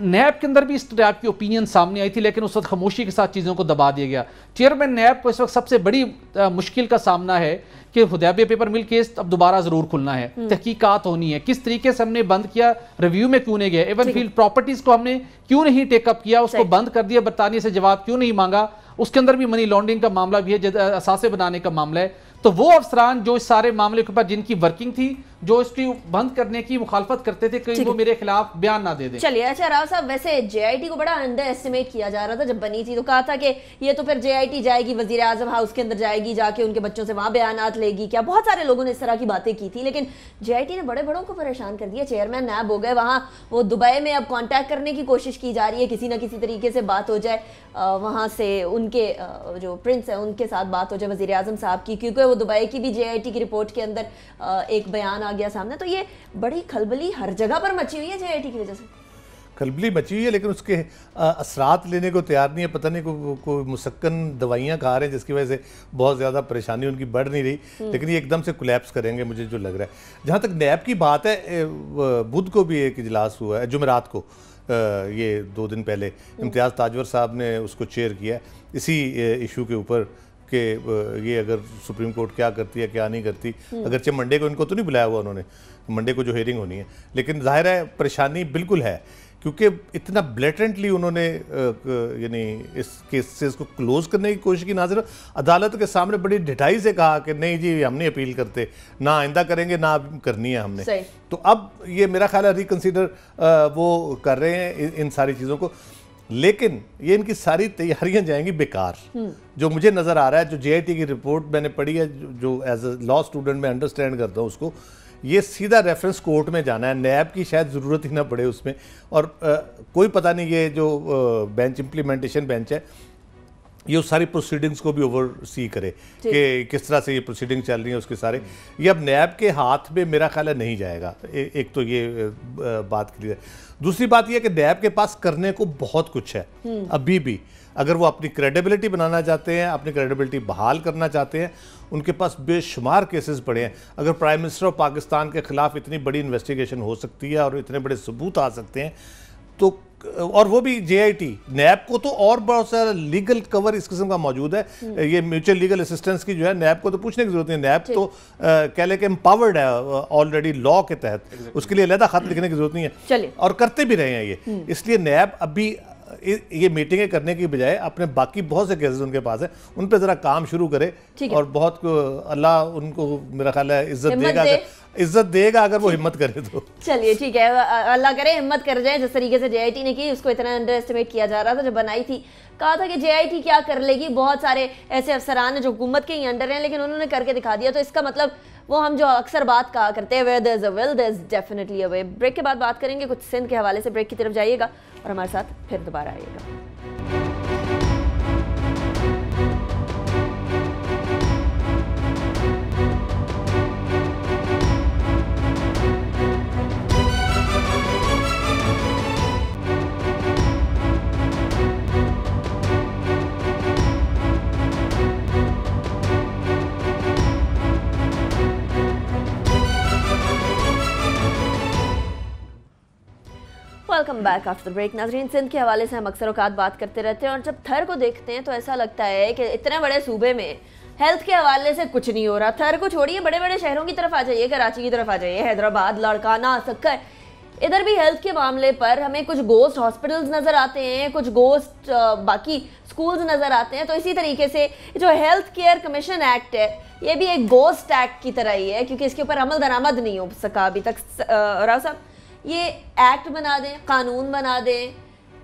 नैब के अंदर भी इस टाइप की ओपिनियन सामने आई थी लेकिन उस वक्त खामोशी के साथ चीज़ों को दबा दिया गया चेयरमैन नैब को इस वक्त सबसे बड़ी आ, मुश्किल का सामना है कि हुदैबिया पेपर मिल केस अब दोबारा जरूर खुलना है हम्म। तहकीकत होनी है किस तरीके से हमने बंद किया रिव्यू में क्यों नहीं गया इवन फील्ड प्रॉपर्टीज को हमने क्यों नहीं टेकअप किया उसको बंद कर दिया बरतानिया से जवाब क्यों नहीं मांगा उसके अंदर भी मनी लॉन्ड्रिंग का मामला भी है असासे बनाने का मामला है तो वो अफसरान जो इस सारे मामले के ऊपर जिनकी वर्किंग थी जो इसकी बंद करने की मुखालफत करते थे कहीं वो मेरे खिलाफ बयान ना दे दे चलिए अच्छा राव साहब वैसे जेआईटी को बड़ा अंडर एस्टिमेट किया जा रहा था जब बनी थी तो कहा था कि ये तो फिर जेआईटी जाएगी वजीर आजम हाउस के अंदर जाएगी जाके उनके बच्चों से वहां बयान लेगी क्या बहुत सारे लोगों ने इस तरह की बातें की थी लेकिन जे ने बड़े बड़ों को परेशान कर दिया चेयरमैन नैब हो गए वहाँ वो दुबई में अब कॉन्टैक्ट करने की कोशिश की जा रही है किसी ना किसी तरीके से बात हो जाए वहाँ से उनके जो प्रिंस है उनके साथ बात हो जाए वजी साहब की क्योंकि वो दुबई की भी जे की रिपोर्ट के अंदर एक बयान आ आ गया सामने तो ये बड़ी खलबली हर जगह पर मची हुई है जे की वजह से खलबली मची हुई है लेकिन उसके असरात लेने को तैयार नहीं है पता नहीं कोई को, को मुसक्कन दवाइयाँ खा रहे हैं जिसकी वजह से बहुत ज़्यादा परेशानी उनकी बढ़ नहीं रही हम्म। लेकिन ये एकदम से कोलेप्स करेंगे मुझे जो लग रहा है जहाँ तक नैब की बात है बुध को भी एक इजलास हुआ है जुमेरात को ये दो दिन पहले हम्म। इम्तियाज़ ताजवर साहब ने उसको चेयर किया इसी इशू के ऊपर कि ये अगर सुप्रीम कोर्ट क्या करती है क्या नहीं करती अगर हम्म। अगरचे मंडे को इनको तो नहीं बुलाया हुआ उन्होंने मंडे को जो हेयरिंग होनी है लेकिन जाहिर है परेशानी बिल्कुल है क्योंकि इतना ब्लेटेंटली उन्होंने यानी इस केस से इसको क्लोज करने की कोशिश की नाजर अदालत के सामने बड़ी ढिठाई से कहा कि नहीं जी हम नहीं अपील करते ना आइंदा करेंगे ना करनी है हमने तो अब ये मेरा ख्याल है रिकन्सिडर वो कर रहे हैं इन सारी चीज़ों को लेकिन ये इनकी सारी तैयारियां जाएंगी बेकार हम्म। जो मुझे नज़र आ रहा है जो जेआईटी की रिपोर्ट मैंने पढ़ी है जो एज अ लॉ स्टूडेंट मैं अंडरस्टैंड करता हूँ उसको ये सीधा रेफरेंस कोर्ट में जाना है नैब की शायद ज़रूरत ही ना पड़े उसमें और आ, कोई पता नहीं ये जो बेंच इम्प्लीमेंटेशन बेंच है ये उस सारी प्रोसीडिंग्स को भी ओवर सी करे कि किस तरह से ये प्रोसीडिंग चल रही है उसके सारे ये अब नैब के हाथ में मेरा ख्याल है नहीं जाएगा ए, एक तो ये बात क्लियर दूसरी बात यह कि दैब के पास करने को बहुत कुछ है हम्म। अभी भी अगर वो अपनी क्रेडिबिलिटी बनाना चाहते हैं अपनी क्रेडिबिलिटी बहाल करना चाहते हैं उनके पास बेशुमार केसेस पड़े हैं अगर प्राइम मिनिस्टर ऑफ पाकिस्तान के खिलाफ इतनी बड़ी इन्वेस्टिगेशन हो सकती है और इतने बड़े सबूत आ सकते हैं तो और वो भी टी नैब को तो और बहुत सारा लीगल कवर इस किस्म का मौजूद है हम्म। ये म्यूचुअल लीगल असिस्टेंस की जो है नैब को तो पूछने की जरूरत नहीं नैब तो कह लें कि एम्पावर्ड है ऑलरेडी लॉ के तहत उसके लिए अलहदा खत लिखने की जरूरत नहीं है और करते भी रहे हैं ये हम्म। इसलिए नैब अभी ये मीटिंगें करने की बजाय अपने बाकी बहुत से केसेस उनके पास हैं उन पर ज़रा काम शुरू करे और बहुत अल्लाह उनको मेरा ख्याल है इज्जत देगा दे। इज्जत देगा अगर वो हिम्मत करे तो चलिए ठीक है अल्लाह करे हिम्मत कर जाए जिस तरीके से जेआईटी ने की उसको इतना अंडर एस्टिमेट किया जा रहा था जो बनाई थी कहा था कि जेआईटी क्या कर लेगी बहुत सारे ऐसे अफसरान हैं जो हुकूमत के ही अंडर हैं लेकिन उन्होंने करके दिखा दिया तो इसका मतलब वो हम जो अक्सर बात कहा करते हैं where there is a will there is definitely a way break के बाद बात करेंगे कुछ सिंध के हवाले से ब्रेक की तरफ जाइएगा और हमारे साथ फिर दोबारा आइएगा वेलकम बैक आफ्टर ब्रेक नाजरीन सिंध के हवाले से हम अक्सर अवकात बात करते रहते हैं और जब थर को देखते हैं तो ऐसा लगता है कि इतने बड़े सूबे में हेल्थ के हवाले से कुछ नहीं हो रहा थर को छोड़िए बड़े बड़े शहरों की तरफ आ जाइए कराची की तरफ आ जाइए हैदराबाद लड़काना सक्कर इधर भी हेल्थ के मामले पर हमें कुछ गोस्ट हॉस्पिटल्स नज़र आते हैं कुछ गोस्ट बाकी स्कूल्स नज़र आते हैं तो इसी तरीके से जो हेल्थ केयर कमीशन एक्ट है ये भी एक गोस्ट एक्ट की तरह ही है क्योंकि इसके ऊपर अमल दरामद नहीं हो सका अभी तक राव साहब ये एक्ट बना दें कानून बना दें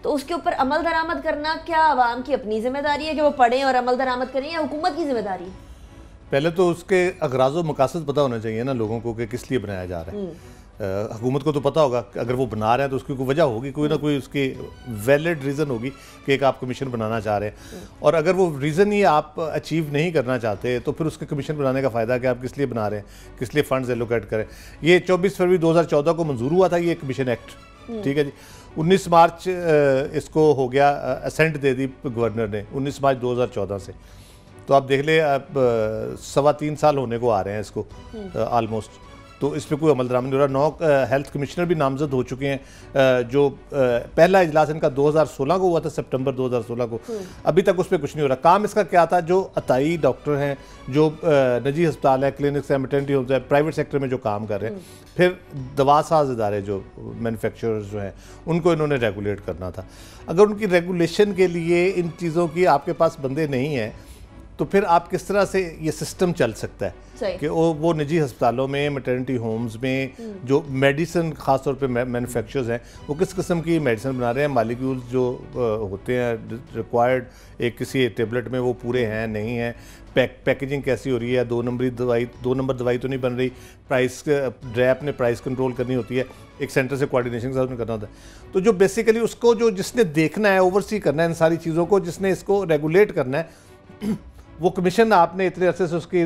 तो उसके ऊपर अमल दरामद करना क्या आवाम की अपनी जिम्मेदारी है कि वो पढ़ें और अमल दरामद करें या हुकूमत की जिम्मेदारी है पहले तो उसके अगराज मकासद पता होना चाहिए ना लोगों को कि किस लिए बनाया जा रहा है हम्म। हुकूमत को तो पता होगा कि अगर वो बना रहे हैं तो उसकी कोई वजह होगी कोई ना कोई उसकी वैलिड रीज़न होगी कि एक आप कमीशन बनाना चाह रहे हैं और अगर वो रीज़न ही आप अचीव नहीं करना चाहते तो फिर उसके कमीशन बनाने का फ़ायदा कि आप किस लिए बना रहे हैं किस लिए फ़ंड्स एलोकेट करें ये चौबीस फरवरी दो को मंजूर हुआ था ये कमीशन एक्ट हम्म। ठीक है जी उन्नीस मार्च इसको हो गया असेंट दे दी गवर्नर ने उन्नीस मार्च चौदह से तो आप देख ले आप सवा तीन साल होने को आ रहे हैं इसको ऑलमोस्ट हम्म। तो इस पर कोई अमल दराम नहीं हो रहा नौ हेल्थ कमिश्नर भी नामजद हो चुके हैं जो पहला इजलास इनका 2016 को हुआ था सितंबर 2016 को हम्म। अभी तक उस पर कुछ नहीं हो रहा काम इसका क्या था जो अताई डॉक्टर हैं जो निजी अस्पताल है क्लिनिक्स हैं मेटर्निटी होम्स है प्राइवेट सेक्टर में जो काम कर रहे हैं हम्म। फिर दवा साज इदारे जो मैनुफेक्चर जो हैं उनको इन्होंने रेगुलेट करना था अगर उनकी रेगुलेशन के लिए इन चीज़ों की आपके पास बंदे नहीं हैं तो फिर आप किस तरह से ये सिस्टम चल सकता है कि वो वो निजी अस्पतालों में मेटर्निटी होम्स में हम्म। जो मेडिसिन खास तौर पे हैं वो किस किस्म की मेडिसिन बना रहे हैं मालिक्यूल्स जो होते हैं रिक्वायर्ड एक किसी टेबलेट में वो पूरे हैं नहीं हैं पैक पैकेजिंग कैसी हो रही है दो नंबरी दवाई दो नंबर दवाई तो नहीं बन रही प्राइस ड्रैप ने प्राइस कंट्रोल करनी होती है एक सेंटर से कोऑर्डिनेशन के साथ में करना होता है तो जो बेसिकली उसको जो जिसने देखना है ओवरसी करना है इन सारी चीज़ों को जिसने इसको रेगुलेट करना है वो कमीशन आपने इतने अरसे से उसकी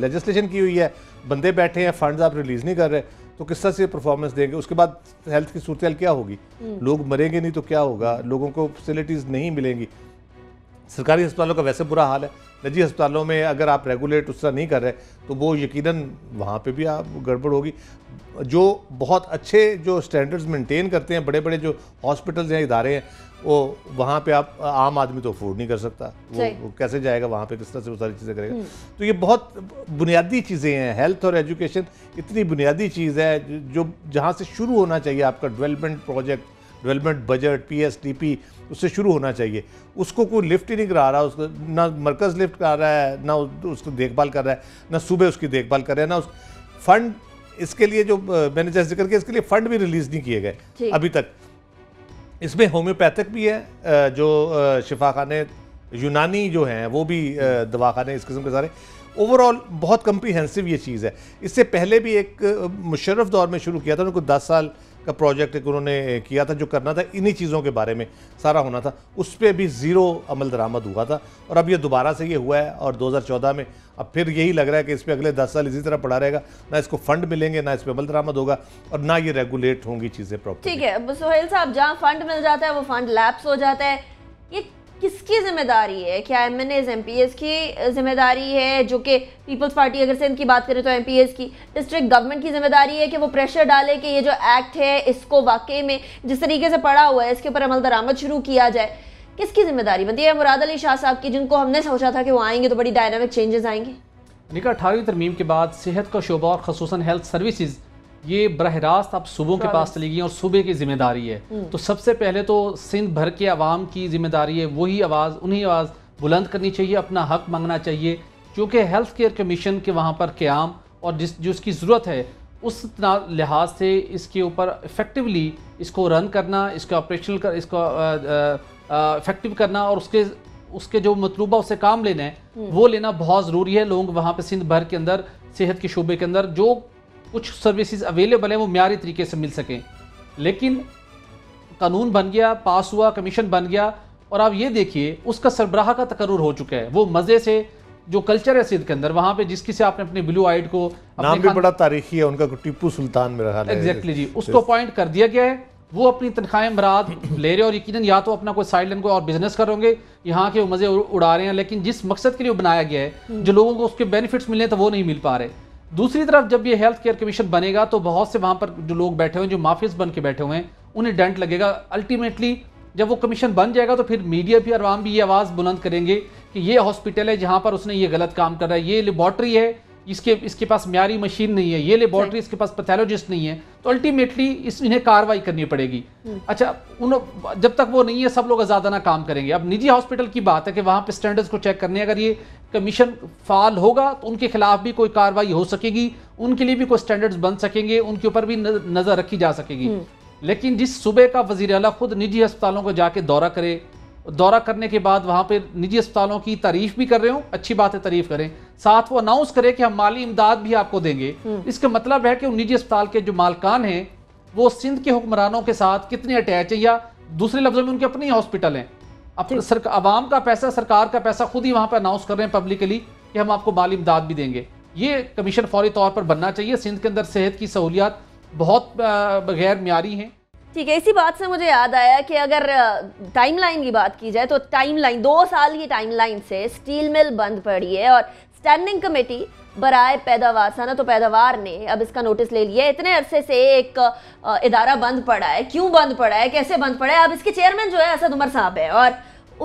लेजिस्लेशन की हुई है बंदे बैठे हैं फंड्स आप रिलीज़ नहीं कर रहे तो किस तरह से परफॉर्मेंस देंगे उसके बाद हेल्थ की सूरत क्या होगी हम्म। लोग मरेंगे नहीं तो क्या होगा लोगों को फैसिलिटीज़ नहीं मिलेंगी सरकारी अस्पतालों का वैसे बुरा हाल है निजी अस्पतालों में अगर आप रेगुलेट उस तरह नहीं कर रहे तो वो यकीनन वहाँ पे भी आप गड़बड़ होगी जो बहुत अच्छे जो स्टैंडर्ड्स मेंटेन करते हैं बड़े बड़े जो हॉस्पिटल्स हैं इदारे हैं वो वहाँ पे आप आम आदमी तो अफोर्ड नहीं कर सकता वो, वो कैसे जाएगा वहाँ पे किस तरह से वो सारी चीज़ें करेगा हम्म। तो ये बहुत बुनियादी चीज़ें हैं हेल्थ और एजुकेशन इतनी बुनियादी चीज़ है जो जहाँ से शुरू होना चाहिए आपका development project development budget P S T P उससे शुरू होना चाहिए उसको कोई लिफ्ट ही नहीं करा रहा उसको ना मरकज़ लिफ्ट करा रहा है ना उसको देखभाल कर रहा है ना सुबह उसकी देखभाल कर रहा है ना उस फंड इसके लिए जो मैंने जैसे जिक्र किया इसके लिए फंड भी रिलीज नहीं किए गए अभी तक इसमें होम्योपैथिक भी है जो शिफा खाने यूनानी जो हैं वो भी दवा खाने इस किस्म के सारे ओवरऑल बहुत कम्प्रीहेंसिव ये चीज़ है इससे पहले भी एक मुशरफ दौर में शुरू किया था उनको दस साल का प्रोजेक्ट एक उन्होंने किया था जो करना था इन्हीं चीज़ों के बारे में सारा होना था उस पर भी ज़ीरो अमल दरामद हुआ था और अब ये दोबारा से ये हुआ है और 2014 में अब फिर यही लग रहा है कि इस पर अगले दस साल इसी तरह पड़ा रहेगा ना इसको फंड मिलेंगे ना इस पर अमल दरामद होगा और ना ये रेगुलेट होंगी चीज़ें प्रॉपर ठीक है सोहेल साहब जहाँ फंड मिल जाता है वो फंड लैप्स हो जाता है ये किसकी जिम्मेदारी है क्या M N As M P S की जिम्मेदारी है जो कि पीपल्स पार्टी अगर सिंध की बात करें तो एम पी एस की डिस्ट्रिक्ट गवर्नमेंट की जिम्मेदारी है कि वो प्रेशर डाले कि ये जो एक्ट है इसको वाकई में जिस तरीके से पड़ा हुआ है इसके ऊपर अमल दरामद शुरू किया जाए किसकी जिम्मेदारी बनती है मुराद अली शाह साहब की जिनको हमने सोचा था कि वो आएंगे तो बड़ी डायनामिक चेंजेस आएंगे निका अठारहवीं तरमीम के बाद सेहत का शोबा और खसूस हेल्थ सर्विसज़ ये बरह रास्त अब सूबों के पास चली गई और सूबे की जिम्मेदारी है हम्म। तो सबसे पहले तो सिंध भर के आवाम की जिम्मेदारी है वही आवाज़ उन्हीं आवाज़ बुलंद करनी चाहिए अपना हक मांगना चाहिए क्योंकि हेल्थ केयर कमीशन के वहाँ पर क्याम और जिस जो इसकी ज़रूरत है उस लिहाज से इसके ऊपर इफ़ेक्टिवली इसको रन करना इसका ऑपरेशनल कर इसको इफेक्टिव करना और उसके उसके जो मतलूबा उससे काम लेना है वो लेना बहुत ज़रूरी है लोग वहाँ पे सिंध भर के अंदर सेहत के शोबे के अंदर जो कुछ सर्विसेज अवेलेबल हैं वो म्यारी तरीके से मिल सकें लेकिन कानून बन गया पास हुआ कमीशन बन गया और आप ये देखिए उसका सरबराह का तकर हो चुका है वो मज़े से जो कल्चर है सिंध के अंदर वहाँ पे जिस किसी आपने अपने ब्लू आइड को नाम भी बड़ा तारीखी है उनका टिप्पू सुल्तान में रहा है एग्जैक्टली जी उसको अपॉइंट कर दिया गया है वो अपनी तनख्वाहें बरात ले रहे हैं और यकीन या तो अपना कोई साइड लाइन कोई और बिजनेस कर होंगे यहाँ के मज़े उड़ा रहे हैं लेकिन जिस मकसद के लिए बनाया गया है हम्म। जो लोगों को उसके बेनिफिट्स मिले तो वो नहीं मिल पा रहे दूसरी तरफ जब ये हेल्थ केयर कमीशन बनेगा तो बहुत से वहाँ पर जो लोग बैठे हुए हैं जो माफियस बन के बैठे हुए हैं उन्हें डेंट लगेगा अल्टीमेटली जब वो कमीशन बन जाएगा तो फिर मीडिया भी और भी ये आवाज़ बुलंद करेंगे कि ये हॉस्पिटल है जहाँ पर उसने ये गलत काम कर रहा है ये लेबॉर्ट्री है इसके इसके पास म्यारी मशीन नहीं है ये लेबॉर्ट्री इसके पास पैथोलॉजिस्ट नहीं है तो अल्टीमेटली इस इन्हें कार्रवाई करनी पड़ेगी hmm. अच्छा उन जब तक वो नहीं है सब लोग आज़ादाना काम करेंगे अब निजी हॉस्पिटल की बात है कि वहाँ पर स्टैंडर्ड्स को चेक करने अगर ये कमीशन फाल होगा तो उनके खिलाफ भी कोई कार्रवाई हो सकेगी उनके लिए भी कोई स्टैंडर्ड्स बन सकेंगे उनके ऊपर भी नज़र रखी जा सकेगी hmm. लेकिन जिस सूबे का वजीर अला खुद निजी अस्पतालों को जाके दौरा करे दौरा करने के बाद वहाँ पर निजी अस्पतालों की तारीफ भी कर रहे हो अच्छी बात है तारीफ करें साथ वो अनाउंस करें कि हम माली इमदाद भी आपको देंगे हम्म। इसका मतलब है कि उन निजी अस्पताल के जो मालकान हैं वो सिंध के हुक्मरानों के साथ कितने अटैच है या दूसरे लफ्जों में उनके अपने हॉस्पिटल हैं अपने सर आवाम का पैसा सरकार का पैसा खुद ही वहाँ पर अनाउंस कर रहे हैं पब्लिकली कि हम आपको माली इमदाद भी देंगे ये कमीशन फौरी तौर पर बनना चाहिए सिंध के अंदर सेहत की सहूलियात बहुत बगैर मीरी हैं ठीक है इसी बात से मुझे याद आया कि अगर टाइमलाइन की बात की जाए तो टाइमलाइन दो साल की टाइमलाइन से स्टील मिल बंद पड़ी है और स्टैंडिंग कमेटी बराए पैदावार सना तो पैदावार ने अब इसका नोटिस ले लिया इतने अरसे से एक इदारा बंद पड़ा है क्यों बंद पड़ा है कैसे बंद पड़ा है अब इसके चेयरमैन जो है असद उमर साहब है और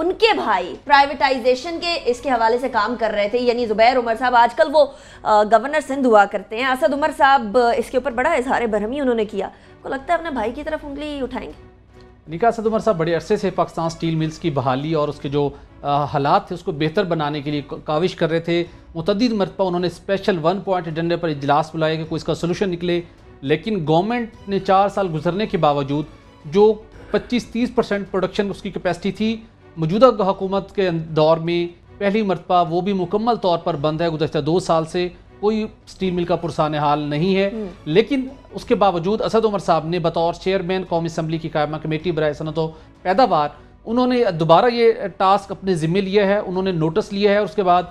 उनके भाई प्राइवेटाइजेशन के इसके हवाले से काम कर रहे थे यानी ज़ुबैर उमर साहब आजकल वो गवर्नर सिंध हुआ करते हैं असद उमर साहब इसके ऊपर बड़ा इजहार बरहमी उन्होंने किया आपको लगता है अपने भाई की तरफ उंगली उठाएंगे निका उमर साहब बड़े अरसे से पाकिस्तान स्टील मिल्स की बहाली और उसके जो हालात थे उसको बेहतर बनाने के लिए काविश कर रहे थे मतद मरतबा उन्होंने स्पेशल वन पॉइंट एजेंडे पर इजलास बुलाया कि कोई इसका सोलूशन निकले लेकिन गवर्नमेंट ने चार साल गुजरने के बावजूद जो 25-30 परसेंट प्रोडक्शन उसकी कैपेसिटी थी मौजूदा हुकूमत के दौर में पहली मरतबा वो भी मुकम्मल तौर पर बंद है गुजशत दो साल से कोई स्टील मिल का पुरसान हाल नहीं है हम्म। लेकिन उसके बावजूद असद उमर साहब ने बतौर चेयरमैन कौमी असम्बली की कायमा कमेटी बरए व पैदावार उन्होंने दोबारा ये टास्क अपने ज़िम्मे लिया है उन्होंने नोटिस लिया है और उसके बाद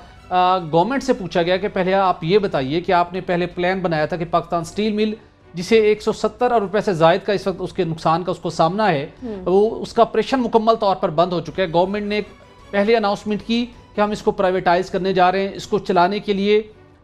गवर्नमेंट से पूछा गया कि पहले आप ये बताइए कि आपने पहले प्लान बनाया था कि पाकिस्तान स्टील मिल जिसे 170 अरब रुपए से जायद का इस वक्त उसके नुकसान का उसको सामना है हम्म। वो उसका ऑपरेशन मुकम्मल तौर पर बंद हो चुका है गवर्नमेंट ने पहले अनाउंसमेंट की कि हम इसको प्राइवेटाइज करने जा रहे हैं इसको चलाने के लिए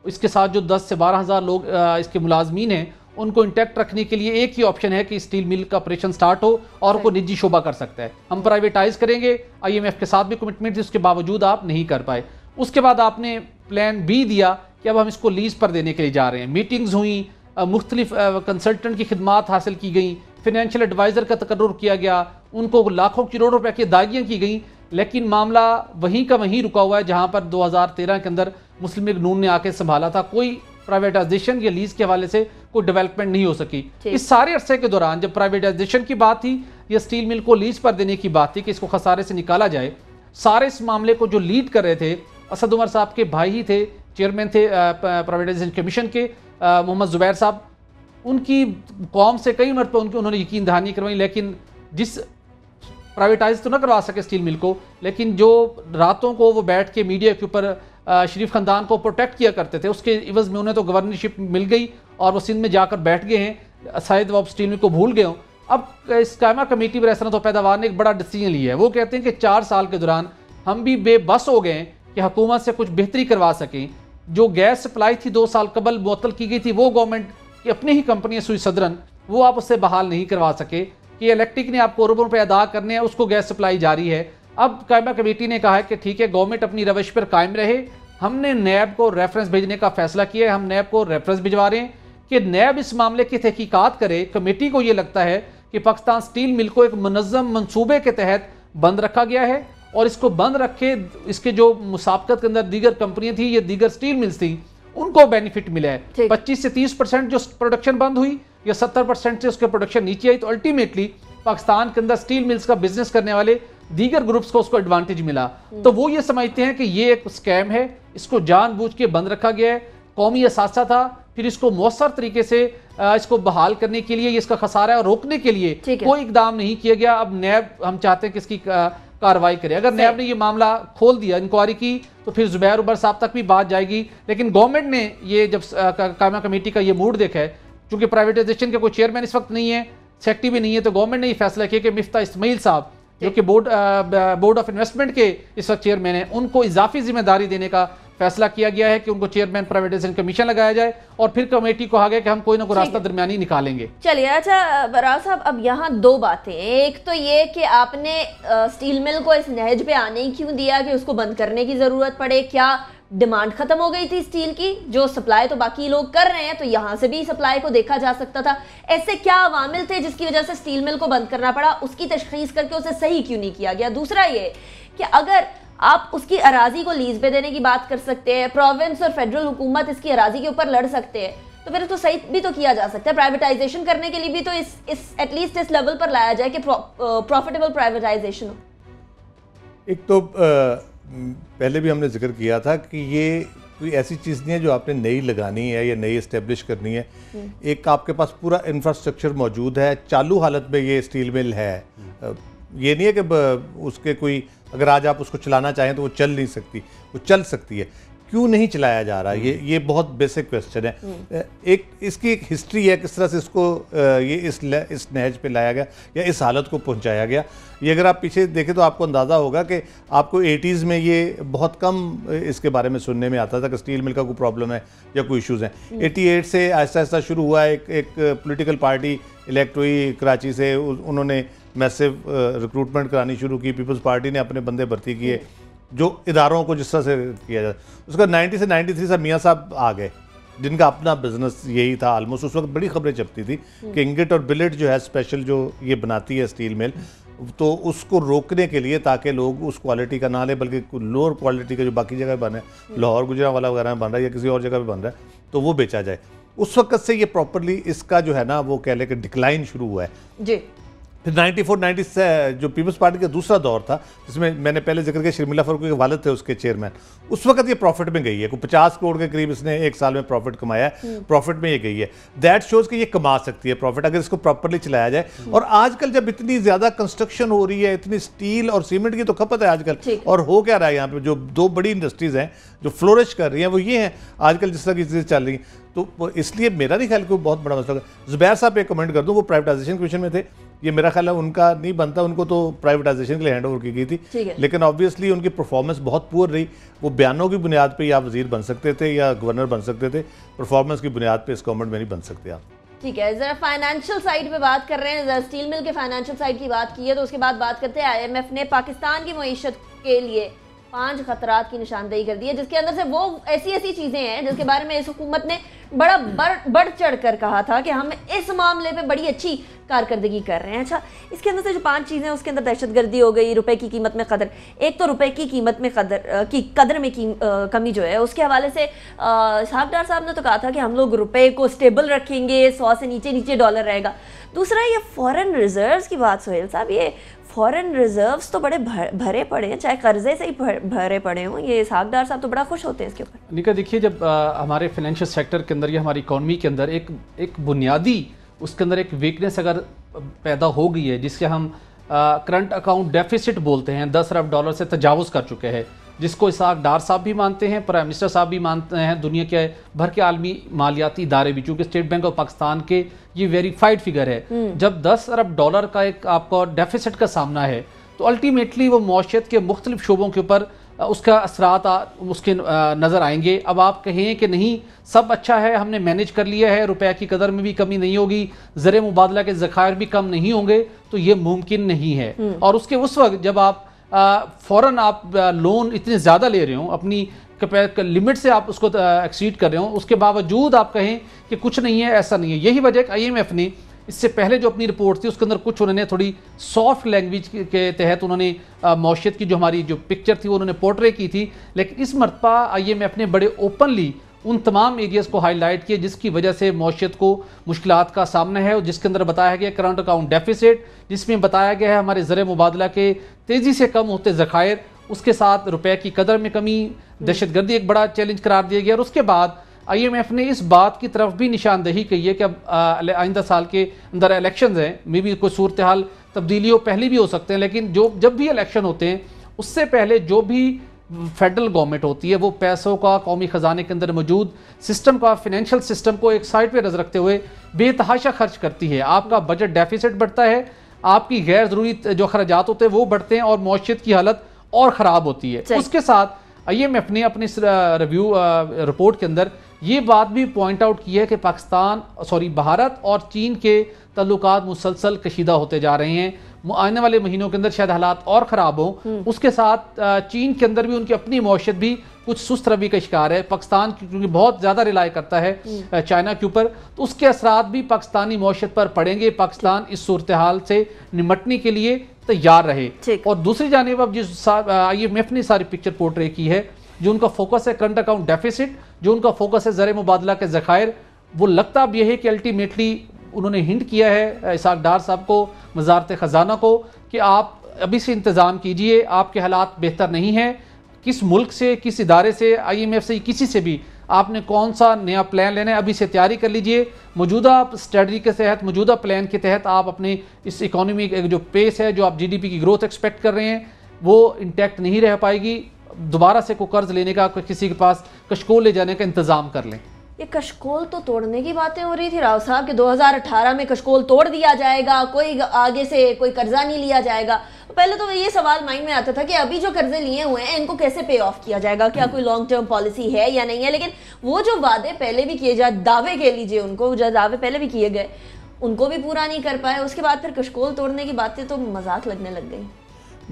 इसके साथ जो दस से बारह हज़ार लोग इसके मुलाजमीन हैं उनको इंटैक्ट रखने के लिए एक ही ऑप्शन है कि स्टील मिल का ऑपरेशन स्टार्ट हो और वो निजी शोभा कर सकता है हम प्राइवेटाइज करेंगे आईएमएफ के साथ भी कमिटमेंट थी उसके बावजूद आप नहीं कर पाए उसके बाद आपने प्लान बी दिया कि अब हम इसको लीज पर देने के लिए जा रहे हैं मीटिंग्स हुई मुख्तलिफ कंसल्टेंट की खिदमत हासिल की गई फिनेंशियल एडवाइज़र का तकर्र किया गया उनको लाखों करोड़ों रुपये की अदायगियाँ की गई लेकिन मामला वहीं का वहीं रुका हुआ है जहाँ पर 2013 के अंदर मुस्लिम लीग नून ने आके संभाला था कोई प्राइवेटाइजेशन या लीज के हवाले से कोई डेवलपमेंट नहीं हो सकी इस सारे अरसे के दौरान जब प्राइवेटाइजेशन की बात थी या स्टील मिल को लीज पर देने की बात थी कि इसको खसारे से निकाला जाए सारे इस मामले को जो लीड कर रहे थे असद उमर साहब के भाई ही थे चेयरमैन थे प्राइवेटाइजेशन कमीशन के मोहम्मद जुबैर साहब उनकी कौम से कई पर उनकी उन्होंने यकीन दहानी करवाई लेकिन जिस प्राइवेटाइज तो ना करवा सके स्टील मिल को लेकिन जो रातों को वो बैठ के मीडिया के ऊपर शरीफ ख़ानदान को प्रोटेक्ट किया करते थे उसके इवज़ में उन्हें तो गवर्नरशिप मिल गई और वो सिंध में जाकर बैठ गए हैं शायद वो अब स्टील को भूल गए हों अब इस कायमा कमेटी पर ऐसा तो पैदावार ने एक बड़ा डिसीजन लिया है वो कहते हैं कि चार साल के दौरान हम भी बेबस हो गए कि हुकूमत से कुछ बेहतरी करवा सकें जो गैस सप्लाई थी दो साल कबल मुतल की गई थी वो गवर्नमेंट की अपनी ही कंपनी सुई सदरन वो आप उससे बहाल नहीं करवा सके कि इलेक्ट्रिक ने आपको अरबों रुपये अदा करने हैं उसको गैस सप्लाई जारी है अब कायमा कमेटी ने कहा है कि ठीक है गवर्नमेंट अपनी रविश पर कायम रहे हमने नैब को रेफरेंस भेजने का फैसला किया है हम नैब को रेफरेंस भिजवा रहे हैं कि नैब इस मामले की तहकीकत करे कमेटी को ये लगता है कि पाकिस्तान स्टील मिल को एक मनज़म मनसूबे के तहत बंद रखा गया है और इसको बंद रखे इसके जो मुसाबकत के अंदर दीगर कंपनियां थी या दीगर स्टील मिल्स थी उनको बेनिफिट मिला है पच्चीस से तीस परसेंट जो प्रोडक्शन बंद हुई या सत्तर परसेंट से उसके प्रोडक्शन नीचे आई तो अल्टीमेटली पाकिस्तान के अंदर स्टील मिल्स का बिजनेस करने वाले दीगर ग्रुप्स को उसको एडवांटेज मिला तो वो ये समझते हैं कि ये एक स्कैम है इसको जानबूझ के बंद रखा गया है कौमी असासा था फिर इसको मौसर तरीके से इसको बहाल करने के लिए इसका खसारा और रोकने के लिए कोई इकदाम नहीं किया गया अब नैब हम चाहते हैं कि इसकी कार्रवाई करे अगर नैब ने ये मामला खोल दिया इंक्वायरी की तो फिर जुबैर उबर साहब तक भी बात जाएगी लेकिन गवर्नमेंट ने ये जब कामा कमेटी का ये मूड देखा है चूंकि प्राइवेटाइजेशन के कोई चेयरमैन इस वक्त नहीं है सेक्टरी भी नहीं है तो गवर्नमेंट ने ये फैसला किया कि मिफ्ता इसमाइल साहब जो कि बोर्ड बोर्ड ऑफ इन्वेस्टमेंट के इस वक्त चेयरमैन है उनको इजाफी जिम्मेदारी देने का फैसला किया गया है कि उनको चेयरमैन प्राइवेटाइजेशन कमीशन लगाया जाए और फिर कमेटी को आ गया कि हम कोई ना कोई रास्ता दरमिया निकालेंगे चलिए अच्छा बराज साहब अब यहाँ दो बातें एक तो ये कि आपने स्टील uh, मिल को इस नहज पे आने ही क्यों दिया कि उसको बंद करने की जरूरत पड़े क्या डिमांड खत्म हो गई थी स्टील की जो सप्लाई तो बाकी लोग कर रहे हैं तो यहां से भी सप्लाई को देखा जा सकता था ऐसे क्या अवामिल थे जिसकी वजह से स्टील मिल को बंद करना पड़ा उसकी तशखीस करके उसे सही क्यों नहीं किया गया दूसरा ये कि अगर आप उसकी अराजी को लीज पे देने की बात कर सकते हैं प्रोविंस और फेडरल हुकूमत इसकी अराजी के ऊपर लड़ सकते हैं तो फिर तो सही भी तो किया जा सकता है प्राइवेटाइजेशन करने के लिए भी तो इस इस एटलीस्ट इस लेवल पर लाया जाए कि प्रॉफिटेबल प्राइवेटाइजेशन हो एक तो आ... पहले भी हमने जिक्र किया था कि ये कोई ऐसी चीज़ नहीं है जो आपने नई लगानी है या नई इस्टेब्लिश करनी है हम्म। एक आपके पास पूरा इंफ्रास्ट्रक्चर मौजूद है चालू हालत में ये स्टील मिल है हम्म। ये नहीं है कि उसके कोई अगर आज आप उसको चलाना चाहें तो वो चल नहीं सकती वो चल सकती है क्यों नहीं चलाया जा रहा ये ये बहुत बेसिक क्वेश्चन है हम्म। एक इसकी एक हिस्ट्री है किस तरह से इसको ये इस इस नहज पे लाया गया या इस हालत को पहुंचाया गया ये अगर आप पीछे देखें तो आपको अंदाज़ा होगा कि आपको 80s में ये बहुत कम इसके बारे में सुनने में आता था कि स्टील मिल का कोई प्रॉब्लम है या कोई इशूज़ हैं 88 हम्म। से आहिस्ता आहिस्ता शुरू हुआ एक एक पोलिटिकल पार्टी इलेक्ट हुई कराची से उन्होंने मैसेव रिक्रूटमेंट करानी शुरू की पीपल्स पार्टी ने अपने बंदे भर्ती किए हम्म। जो इदारों को जिस तरह से किया जाए उसका 90 से 93 से मियाँ साहब आ गए जिनका अपना बिजनेस यही था आलमोस्ट उस वक्त बड़ी खबरें चपती थी हम्म। कि इंगट और बिलेट जो है स्पेशल जो ये बनाती है स्टील मिल तो उसको रोकने के लिए ताकि लोग उस क्वालिटी का ना लें बल्कि लोअर क्वालिटी का जो बाकी जगह बने हम्म। लाहौर गुजरा वाला वगैरह में बन रहा है या किसी और जगह पर बन रहा है तो वो बेचा जाए उस वक्त से ये प्रॉपरली इसका जो है ना वो कह लें कि डिक्लाइन शुरू हुआ है जी फिर 94 90 जो पीपल्स पार्टी का दूसरा दौर था जिसमें मैंने पहले जिक्र किया शर्मिला फरूक के वालद थे उसके चेयरमैन उस वक्त ये प्रॉफिट में गई है कोई पचास करोड़ के करीब इसने एक साल में प्रॉफिट कमाया प्रॉफिट हम्म। में ये गई है दैट शोज कि ये कमा सकती है प्रॉफिट अगर इसको प्रॉपरली चलाया जाए हम्म। और आजकल जब इतनी ज़्यादा कंस्ट्रक्शन हो रही है इतनी स्टील और सीमेंट की तो खपत है आजकल और हो क्या रहा है यहाँ पर जो दो बड़ी इंडस्ट्रीज़ हैं जो फ्लोरिश कर रही हैं वो ये हैं आजकल जिस तरह की चीज़ें चल रही हैं तो इसलिए मेरा नहीं ख्याल कोई बहुत बड़ा मसला जुबैर साहब एक कमेंट कर दूँ वो प्राइवेटाइजेशन कमीशन में थे ये मेरा ख्याल है उनका नहीं बनता उनको तो प्राइवेटाइजेशन के लिए हैंड ओवर की गई थी लेकिन ऑब्वियसली उनकी परफॉर्मेंस बहुत पुअर रही वो बयानों की बुनियाद पर या वजीर बन सकते थे या गवर्नर बन सकते थे परफॉर्मेंस की बुनियाद पर इस गवर्नमेंट में नहीं बन सकते आप ठीक है जरा फाइनेंशियल साइड पे बात कर रहे हैं जरा स्टील मिल के फाइनेंशियल साइड की बात की है तो उसके बाद बात करते हैं आईएमएफ ने पाकिस्तान की मीशत के लिए पांच खतरात की निशानदेही कर दी है जिसके अंदर से वो ऐसी ऐसी चीज़ें हैं जिसके बारे में इस हुकूमत ने बड़ा बढ़ बढ़ चढ़ कर कहा था कि हम इस मामले में बड़ी अच्छी कारकर्दगी कर रहे हैं अच्छा इसके अंदर से जो पांच चीज़ें उसके अंदर दहशतगर्दी हो गई रुपए की कीमत में कदर एक तो रुपए की कीमत में कदर की कदर में की, आ, कमी जो है उसके हवाले से साहबदार साहब ने तो कहा था कि हम लोग रुपए को स्टेबल रखेंगे सौ से नीचे नीचे डॉलर रहेगा दूसरा ये फॉरेन रिजर्व्स की बात सोहेल साहब ये फॉरेन रिजर्व्स तो बड़े भर, भरे पड़े हैं चाहे कर्जे से ही भर, भरे पड़े हों ये सागदार साहब तो बड़ा खुश होते हैं इसके ऊपर निका देखिए जब आ, हमारे फाइनेंशियल सेक्टर के अंदर या हमारी इकोनॉमी के अंदर एक एक बुनियादी उसके अंदर एक वीकनेस अगर पैदा हो गई है जिसके हम करंट अकाउंट डेफिसिट बोलते हैं दस अरब डॉलर से तजावज़ कर चुके हैं जिसको इसाक डार साहब भी मानते हैं प्राइम मिनिस्टर साहब भी मानते हैं दुनिया के भर के आलमी मालियाती इदारे भी चूँकि स्टेट बैंक ऑफ पाकिस्तान के ये वेरीफाइड फिगर है हम्म। जब दस अरब डॉलर का एक आपका डेफिसिट का सामना है तो अल्टीमेटली वो मौशियत के मुख्तलिफ शोबों के ऊपर उसका असरात उसके नज़र आएंगे अब आप कहें कि नहीं सब अच्छा है हमने मैनेज कर लिया है रुपये की कदर में भी कमी नहीं होगी ज़र मुबादला के ज़खायर भी कम नहीं होंगे तो ये मुमकिन नहीं है हम्म। और उसके उस वक्त जब आप फ़ौर आप लोन इतने ज़्यादा ले रहे हो अपनी लिमिट से आप उसको एक्सीड कर रहे हो उसके बावजूद आप कहें कि कुछ नहीं है ऐसा नहीं है यही वजह आई एम एफ़ ने इससे पहले जो अपनी रिपोर्ट थी उसके अंदर कुछ उन्होंने थोड़ी सॉफ्ट लैंग्वेज के तहत उन्होंने मौशियत की जो हमारी जो पिक्चर थी वो उन्होंने पोर्ट्रे की थी लेकिन इस मरतबा आई एम एफ़ ने बड़े ओपनली उन तमाम एरियाज को हाईलाइट किए जिसकी वजह से मौशियत को मुश्किल का सामना है और जिसके अंदर बताया गया करंट अकाउंट डेफिसिट जिसमें बताया गया है हमारे ज़र मुबादला के तेज़ी से कम होते ज़खायर उसके साथ रुपये की कदर में कमी हम्म। दहशत गर्दी एक बड़ा चैलेंज करार दिया गया और उसके बाद आईएमएफ ने इस बात की तरफ भी निशानदेही कही है कि अब आइंदा साल के अंदर इलेक्शन हैं मे भी कोई सूरत हाल तब्दीलियों पहले भी हो सकते हैं लेकिन जो जब भी इलेक्शन होते हैं उससे पहले जो भी फेडरल गवर्नमेंट होती है वो पैसों का कौमी ख़जाने के अंदर मौजूद सिस्टम का फिनेंशियल सिस्टम को एक साइड पर नज़र रखते हुए बेतहाशा खर्च करती है आपका बजट डेफिसिट बढ़ता है आपकी गैर ज़रूरी जो अखराजा होते हैं वो बढ़ते हैं और मौशियत की हालत और ख़राब होती है उसके साथ आइए मैं अपने अपने रिव्यू रिपोर्ट के अंदर ये बात भी पॉइंट आउट की है कि पाकिस्तान सॉरी भारत और चीन के तल्लुक मुसलसल कशीदा होते जा रहे हैं आने वाले महीनों के अंदर शायद हालात और ख़राब हों हम्म। उसके साथ चीन के अंदर भी उनकी अपनी मौशत भी कुछ सुस्त रवि का शिकार है पाकिस्तान क्योंकि बहुत ज़्यादा रिलाई करता है हम्म। चाइना के ऊपर तो उसके असरा भी पाकिस्तानी मौशत पर पड़ेंगे पाकिस्तान इस सूरत हाल से निमटने के लिए तैयार रहे और दूसरी जानब अब जिस आई एम एफ ने सारी पिक्चर पोर्ट्रे की है जो उनका फोकस है करंट अकाउंट डेफिसिट जो उनका फोकस है ज़र मुबादला के ज़खायर वो लगता अब यह है कि अल्टीमेटली उन्होंने हिंट किया है इसाक डार साहब को वजारत ख़जाना को कि आप अभी से इंतज़ाम कीजिए आपके हालात बेहतर नहीं हैं किस मुल्क से किस इदारे से आई एम एफ से किसी से भी आपने कौन सा नया प्लान लेना है अभी से तैयारी कर लीजिए मौजूदा स्ट्रेटी के तहत मौजूदा प्लान के तहत आप अपने इस इकोनॉमी का जो पेस है जो आप जीडीपी की ग्रोथ एक्सपेक्ट कर रहे हैं वो इंटैक्ट नहीं रह पाएगी दोबारा से को कर्ज लेने का किसी के पास कशकोल ले जाने का इंतज़ाम कर लें ये कशकोल तो तोड़ने की बातें हो रही थी राव साहब कि 2018 में कशकोल तोड़ दिया जाएगा कोई आगे से कोई कर्जा नहीं लिया जाएगा पहले तो ये सवाल माइंड में आता था कि अभी जो कर्जे लिए हुए हैं इनको कैसे पे ऑफ किया जाएगा क्या कोई लॉन्ग टर्म पॉलिसी है या नहीं है लेकिन वो जो वादे पहले भी किए जाए दावे कह लीजिए उनको जो दावे पहले भी किए गए उनको भी पूरा नहीं कर पाए उसके बाद फिर कशकोल तोड़ने की बातें तो मजाक लगने लग गई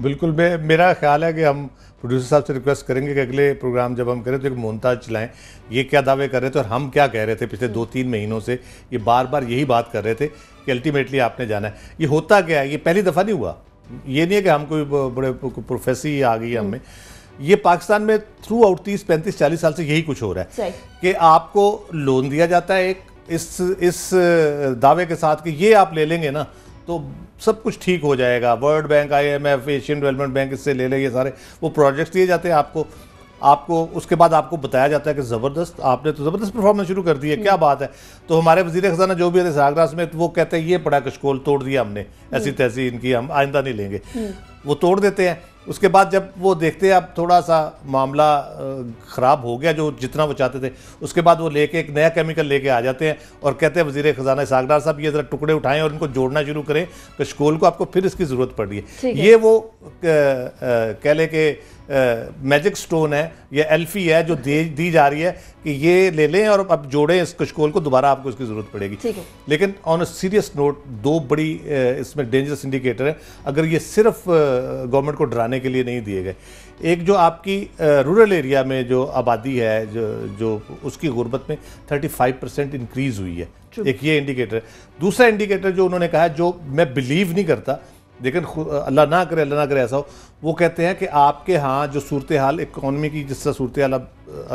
बिल्कुल मेरा ख्याल है कि हम प्रोड्यूसर साहब से रिक्वेस्ट करेंगे कि अगले प्रोग्राम जब हम करें तो एक मोहताज चलाएं ये क्या दावे कर रहे थे और हम क्या कह रहे थे पिछले दो तीन महीनों से ये बार बार यही बात कर रहे थे कि अल्टीमेटली आपने जाना है ये होता क्या है ये पहली दफ़ा नहीं हुआ ये नहीं है कि हम कोई बड़े प्रोफेसी आ गई हमें ये पाकिस्तान में थ्रू आउट तीस पैंतीस चालीस साल से यही कुछ हो रहा है कि आपको लोन दिया जाता है एक इस इस दावे के साथ कि ये आप ले लेंगे ना तो सब कुछ ठीक हो जाएगा World Bank IMF Asian Development Bank इससे ले लेंगे सारे वो प्रोजेक्ट्स दिए जाते हैं आपको आपको उसके बाद आपको बताया जाता है कि ज़बरदस्त आपने तो ज़बरदस्त परफॉर्मेंस शुरू कर दी है क्या हम्म। बात है तो हमारे वजीर खजाना जो भी है सागरास में तो वो कहते हैं ये पड़ा कशकोल तोड़ दिया हमने हम्म। ऐसी तैसी इनकी हम आइंदा नहीं लेंगे हम्म। वो तोड़ देते हैं उसके बाद जब वो देखते अब थोड़ा सा मामला ख़राब हो गया जो जितना वो चाहते थे उसके बाद वो लेके एक नया केमिकल लेके आ जाते हैं और कहते हैं वजीर ख़जाना सागडार साहब ये ज़रा टुकड़े उठाएं और इनको जोड़ना शुरू करें तो कशकोल को आपको फिर इसकी ज़रूरत पड़ रही है ये वो कह लें कि मैजिक स्टोन है या एल्फी है जो दे दी जा रही है कि ये ले लें और अब जोड़ें इस कशकोल को दोबारा आपको इसकी ज़रूरत पड़ेगी लेकिन ऑन अ सीरियस नोट दो बड़ी इसमें डेंजरस इंडिकेटर हैं अगर ये सिर्फ गवर्नमेंट को डराने के लिए नहीं दिए गए एक जो आपकी रूरल एरिया में जो आबादी है जो जो उसकी गुर्बत में 35 परसेंट इंक्रीज़ हुई है एक ये इंडिकेटर है दूसरा इंडिकेटर जो उन्होंने कहा जो मैं बिलीव नहीं करता लेकिन अल्लाह ना करे अल्लाह ना करे ऐसा हो वो कहते हैं कि आपके यहाँ जो सूरत हाल इकॉनमी की जिस तरह सूरत हाल अब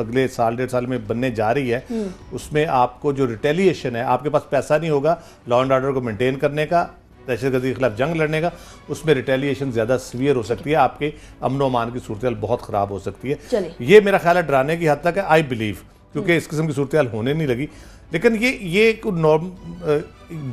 अगले साल डेढ़ साल में बनने जा रही है हम्म। उसमें आपको जो रिटेलिएशन है आपके पास पैसा नहीं होगा लॉ एंड ऑर्डर को मेनटेन करने का दहशत गर्दी के खिलाफ जंग लड़ने का उसमें रिटेलिएशन ज़्यादा सीवियर हो सकती है आपके अमन अमान की सूरत बहुत ख़राब हो सकती है ये मेरा ख्याल है डराने की हद तक है आई बिलीव क्योंकि हम्म। इस किस्म की सूरत होने नहीं लगी लेकिन ये ये नॉर्म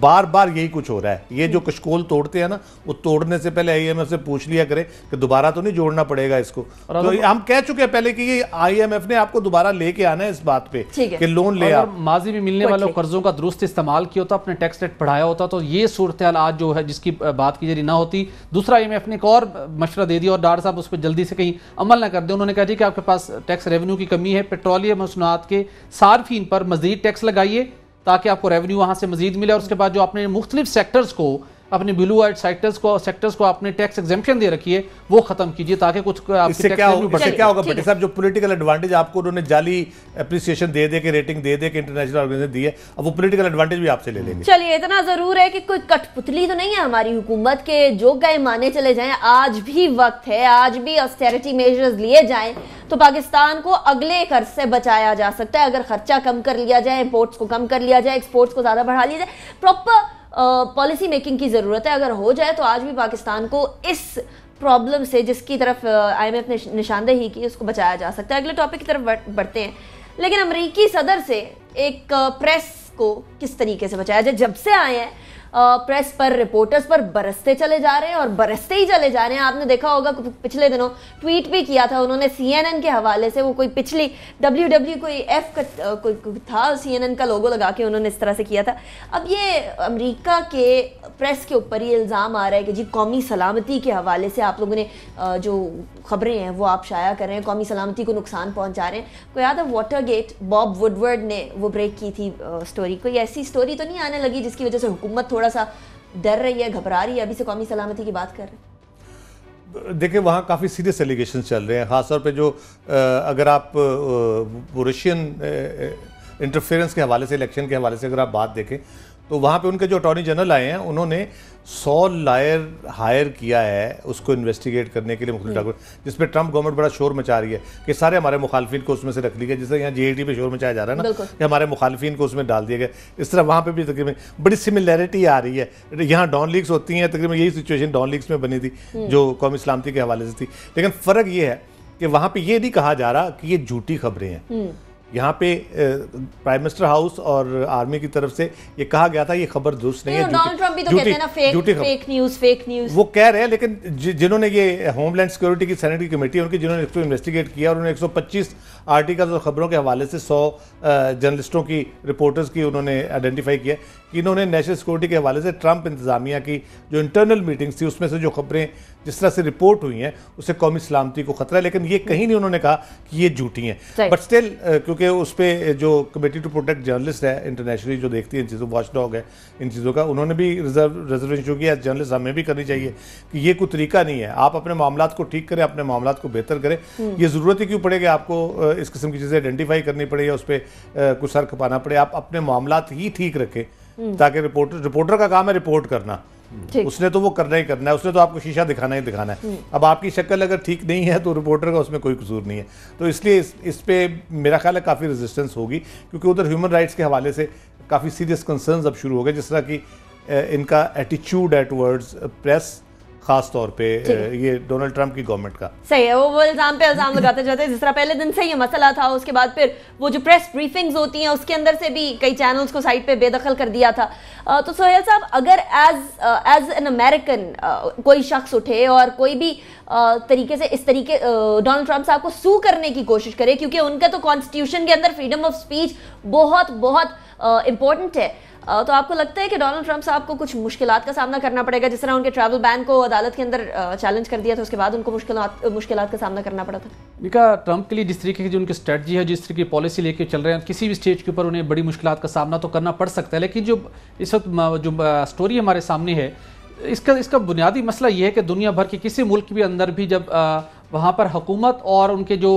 बार बार यही कुछ हो रहा है ये जो कशकोल तोड़ते हैं ना वो तोड़ने से पहले आई से पूछ लिया करें कि दोबारा तो नहीं जोड़ना पड़ेगा इसको तो हम कह चुके हैं पहले कि ये आईएमएफ ने आपको दोबारा लेके आना है इस बात पे कि लोन ले आप माजी में मिलने वाले कर्जों का दुरुस्त इस्तेमाल किया होता अपने टैक्स रेट पढ़ाया होता तो ये सूरत आज जो है जिसकी बात की जा ना होती दूसरा आई ने एक और मशरा दे दिया और डार साहब उस पर जल्दी से कहीं अमल ना कर दे उन्होंने कहा जी कि आपके पास टैक्स रेवेन्यू की कमी है पेट्रोलियम मसनूआत के सार्फिन पर मजदीद टैक्स लगाइए ताकि आपको रेवेन्यू वहाँ से मजीद मिले और उसके बाद जो आपने मुख्तलिफ सेक्टर्स को अपने ब्लू वाइट सेक्टर्स को सेक्टर्स को आपने टैक्स एग्जेम्पन दे रखी है वो खत्म कीजिए ताकि कुछ आपके क्या हो, इससे क्या होगा बटे साहब जो पॉलिटिकल एडवांटेज आपको उन्होंने जाली अप्रिसिएशन दे दे के रेटिंग दे दे के इंटरनेशनल ऑर्गेनाइजेशन दी है अब वो पॉलिटिकल एडवांटेज भी आपसे ले लेंगे चलिए इतना जरूर है कि कोई कठपुतली तो नहीं है हमारी हुकूमत के जो गए माने चले जाए आज भी वक्त है आज भी ऑस्टेरिटी मेजर्स लिए जाए तो पाकिस्तान को अगले कर्ज से बचाया जा सकता है अगर खर्चा कम कर लिया जाए इम्पोर्ट्स को कम कर लिया जाए एक्सपोर्ट्स को ज्यादा बढ़ा लिया जाए प्रॉपर पॉलिसी मेकिंग की ज़रूरत है अगर हो जाए तो आज भी पाकिस्तान को इस प्रॉब्लम से जिसकी तरफ आईएमएफ ने निशानदेही की उसको बचाया जा सकता है अगले टॉपिक की तरफ बढ़ते हैं लेकिन अमरीकी सदर से एक प्रेस को किस तरीके से बचाया जाए जब से आए हैं प्रेस पर रिपोर्टर्स पर बरसते चले जा रहे हैं और बरसते ही चले जा रहे हैं आपने देखा होगा पिछले दिनों ट्वीट भी किया था उन्होंने सी के हवाले से वो कोई पिछली डब्ल्यू डब्ल्यू e कोई एफ का कोई था सी का लोगो लगा के उन्होंने इस तरह से किया था अब ये अमरीका के प्रेस के ऊपर ये इल्ज़ाम आ रहा है कि जी कौमी सलामती के हवाले से आप लोगों ने जो खबरें हैं वो आप शाया कर रहे हैं कौमी सलामती को नुकसान पहुंचा रहे हैं कोई याद है वाटर गेट बॉब वुडवर्ड ने वो ब्रेक की थी स्टोरी कोई ऐसी स्टोरी तो नहीं आने लगी जिसकी वजह से हुकूमत थोड़ा सा डर रही है घबरा रही है अभी से कौमी सलामती की बात कर रहे हैं देखिए वहाँ काफ़ी सीरियस एलिगेशन चल रहे हैं ख़ासतौर पे जो अगर आप वो रशियन इंटरफेरेंस के हवाले से इलेक्शन के हवाले से अगर आप बात देखें तो वहाँ पे उनके जो अटॉर्नी जनरल आए हैं उन्होंने सौ लायर हायर किया है उसको इन्वेस्टिगेट करने के लिए मुख्तु हम्म। ठाकुर जिसपे ट्रंप गवर्नमेंट बड़ा शोर मचा रही है कि सारे हमारे मुखालफिन को उसमें से रख लिया गया जैसे यहाँ जी पे शोर मचाया जा रहा है ना कि हमारे मुखालफिन को उसमें डाल दिया गया इस तरह वहाँ पर भी तकरीबन बड़ी सिमिलैरिटी आ रही है यहाँ डॉन लीग्स होती हैं तकरीबन यही सिचुएशन डॉन लीग्स में बनी थी हम्म। जो कौम इस्लामती के हवाले से थी लेकिन फ़र्क ये है कि वहाँ पर ये नहीं कहा जा रहा कि ये झूठी खबरें हैं हम्म। यहाँ पे प्राइम मिनिस्टर हाउस और आर्मी की तरफ से ये कहा गया था ये खबर दुरुस्त नहीं, नहीं है डोनाल्ड ट्रंप भी तो कहते हैं ना fake fake news fake news वो कह रहे हैं लेकिन जिन्होंने ये होमलैंड सिक्योरिटी की सेनेट की कमेटी है उनकी जिन्होंने इसको इन्वेस्टिगेट किया और उन्होंने 125 आर्टिकल्स और ख़बरों के हवाले से सौ जर्नलिस्टों की रिपोर्टर्स की उन्होंने आइडेंटिफाई किया कि इन्होंने नेशनल सिक्योरिटी के हवाले से ट्रंप इंतजामिया की जो इंटरनल मीटिंग्स थी उसमें से जो खबरें जिस तरह से रिपोर्ट हुई हैं उससे कौमी सलामती को खतरा है लेकिन ये कहीं नहीं उन्होंने कहा कि ये झूठी हैं बट स्टिल क्योंकि उस पर जो कमेटी टू प्रोटेक्ट जर्नलिस्ट है इंटरनेशनली जो देखती है इन चीज़ों वॉच डॉग है इन चीज़ों का उन्होंने भी रिजर्व रिजर्वेशन किया जर्नलिस्ट हमें भी करनी चाहिए कि ये कोई तरीका नहीं है आप अपने मामला को ठीक करें अपने मामला को बेहतर करें हम्म। ये ज़रूरत ही क्यों पड़ेगी आपको इस किस्म की चीज़ें आइडेंटिफाई करनी पड़े या उस पर कुछ सर खपाना पड़े आप अपने मामला ही ठीक रखें हम्म। ताकि रिपोर्टर रिपोर्टर का काम है रिपोर्ट करना हम्म। उसने तो वो करना ही करना है उसने तो आपको शीशा दिखाना ही दिखाना है हम्म। अब आपकी शक्ल अगर ठीक नहीं है तो रिपोर्टर का उसमें कोई कसूर नहीं है तो इसलिए इस, इस पर मेरा ख्याल है काफ़ी रेजिस्टेंस होगी क्योंकि उधर ह्यूमन राइट्स के हवाले से काफ़ी सीरियस कंसर्न अब शुरू हो गए जिस तरह की इनका एटीट्यूड एट वर्ड्स प्रेस खास तौर पे ये डोनाल्ड ट्रंप की गवर्नमेंट का सही है वो वो इल्जाम पे इल्जाम लगाते जाते हैं जिस तरह पहले दिन से ये मसला था उसके बाद फिर वो जो प्रेस ब्रीफिंग्स होती हैं उसके अंदर से भी कई चैनल्स को साइड पे बेदखल कर दिया था तो सोहेल साहब अगर एज एज एन अमेरिकन कोई शख्स उठे और कोई भी तरीके से इस तरीके डोनाल्ड ट्रंप साहब को सू करने की कोशिश करे क्योंकि उनका तो कॉन्स्टिट्यूशन के अंदर फ्रीडम ऑफ स्पीच बहुत बहुत इंपॉर्टेंट है तो आपको लगता है कि डोनाल्ड ट्रंप साहब को कुछ मुश्किल का सामना करना पड़ेगा जिस तरह उनके ट्रैवल बैन को अदालत के अंदर चैलेंज कर दिया था उसके बाद उनको मुश्किल मुश्किल का सामना करना पड़ा था बिका ट्रंप के लिए जिस तरीके की जो उनकी स्ट्रेटजी है जिस तरीके की पॉलिसी लेके चल रहे हैं किसी भी स्टेज के ऊपर उन्हें बड़ी मुश्किल का सामना तो करना पड़ सकता है लेकिन जो इस वक्त जो स्टोरी हमारे सामने है इसका इसका बुनियादी मसला यह है कि दुनिया भर के किसी मुल्क के भी अंदर भी जब वहाँ पर हुकूमत और उनके जो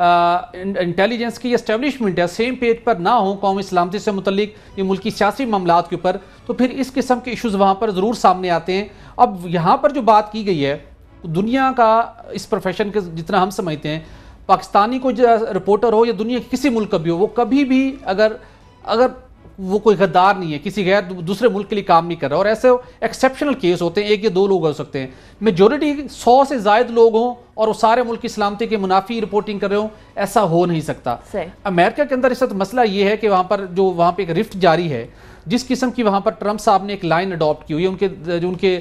इंटेलिजेंस की इस्टेब्लिशमेंट है सेम पेज पर ना हो कौम सलामती से मुतलिक ये मुल्की सियासी मामला के ऊपर तो फिर इस किस्म के इशूज़ वहाँ पर ज़रूर सामने आते हैं अब यहाँ पर जो बात की गई है दुनिया का इस प्रोफेशन के जितना हम समझते हैं पाकिस्तानी को रिपोर्टर हो या दुनिया के किसी मुल्क का भी हो वो कभी भी अगर अगर वो कोई गद्दार नहीं है किसी गैर दूसरे मुल्क के लिए काम नहीं कर रहा और ऐसे एक्सेप्शनल केस होते हैं एक या दो लोग हो सकते हैं मेजोरिटी सौ से ज्यादा लोग हों और वो सारे मुल्क की सलामती के मुनाफी रिपोर्टिंग कर रहे हो ऐसा हो नहीं सकता अमेरिका के अंदर इस वक्त मसला ये है कि वहाँ पर जो वहाँ पर एक रिफ्ट जारी है जिस किस्म की वहाँ पर ट्रंप साहब ने एक लाइन अडॉप्ट की हुई है उनके जो उनके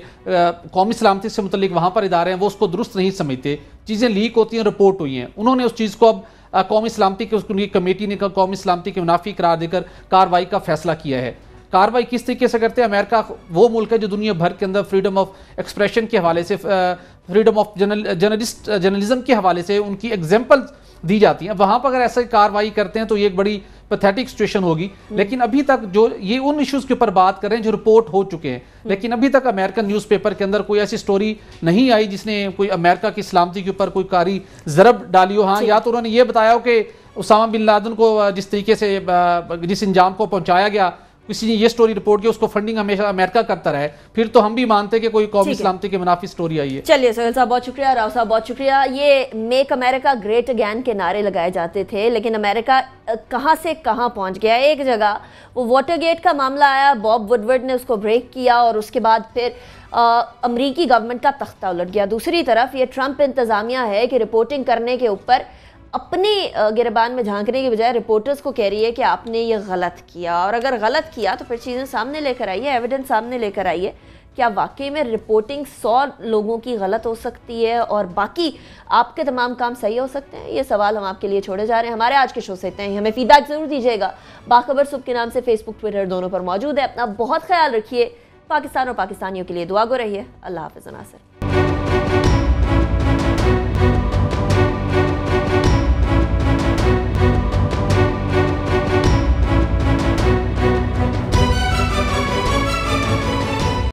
कौमी सलामती से मुतलिक वहाँ पर इदारे हैं वो उसको दुरुस्त नहीं समझते चीज़ें लीक होती हैं रिपोर्ट हुई हैं उन्होंने उस चीज़ को अब कौम सलामती के उनकी कमेटी ने कौम सलामती के मुनाफी करार देकर कार्रवाई का फैसला किया है कार्रवाई किस तरीके से करते हैं अमेरिका वो मुल्क है जो दुनिया भर के अंदर फ्रीडम ऑफ एक्सप्रेशन के हवाले से फ्रीडम ऑफ जर्नलिस्ट जर्नलिज्म के हवाले से उनकी एग्जाम्पल दी जाती हैं वहां पर अगर ऐसे कार्रवाई करते हैं तो ये एक बड़ी पैथेटिक सिचुएशन होगी लेकिन अभी तक जो ये उन इश्यूज के ऊपर बात करें जो रिपोर्ट हो चुके हैं लेकिन अभी तक अमेरिकन न्यूज़पेपर के अंदर कोई ऐसी स्टोरी नहीं आई जिसने कोई अमेरिका की सलामती के ऊपर कोई कारी जरब डाली हो हाँ या तो उन्होंने ये बताया हो कि उसामा बिन लादन को जिस तरीके से जिस इंजाम को पहुंचाया गया किसी ने ये स्टोरी रिपोर्ट की उसको फंडिंग हमेशा अमेरिका करता रहे फिर तो हम भी मानते कि कोई कौमी सलामती के मुनाफी स्टोरी आई है चलिए सोहेल साहब बहुत शुक्रिया राव साहब बहुत शुक्रिया ये मेक अमेरिका ग्रेट अगैन के नारे लगाए जाते थे लेकिन अमेरिका कहाँ से कहाँ पहुँच गया एक जगह वो वाटर गेट का मामला आया बॉब वुडवर्ड ने उसको ब्रेक किया और उसके बाद फिर अमरीकी गवर्नमेंट का तख्ता उलट गया दूसरी तरफ ये ट्रंप इंतज़ामिया है कि रिपोर्टिंग करने के ऊपर अपने गिरबान में झांकने के बजाय रिपोर्टर्स को कह रही है कि आपने ये गलत किया और अगर गलत किया तो फिर चीज़ें सामने लेकर आइए एविडेंस सामने लेकर आइए क्या वाकई में रिपोर्टिंग सौ लोगों की गलत हो सकती है और बाकी आपके तमाम काम सही हो सकते हैं ये सवाल हम आपके लिए छोड़े जा रहे हैं हमारे आज के शो से हैं ही हमें फीडबैक ज़रूर दीजिएगा बाखबर सुब के नाम से फेसबुक ट्विटर दोनों पर मौजूद है अपना बहुत ख्याल रखिए पाकिस्तान और पाकिस्तानियों के लिए दुआ गो है अल्लाह हाफि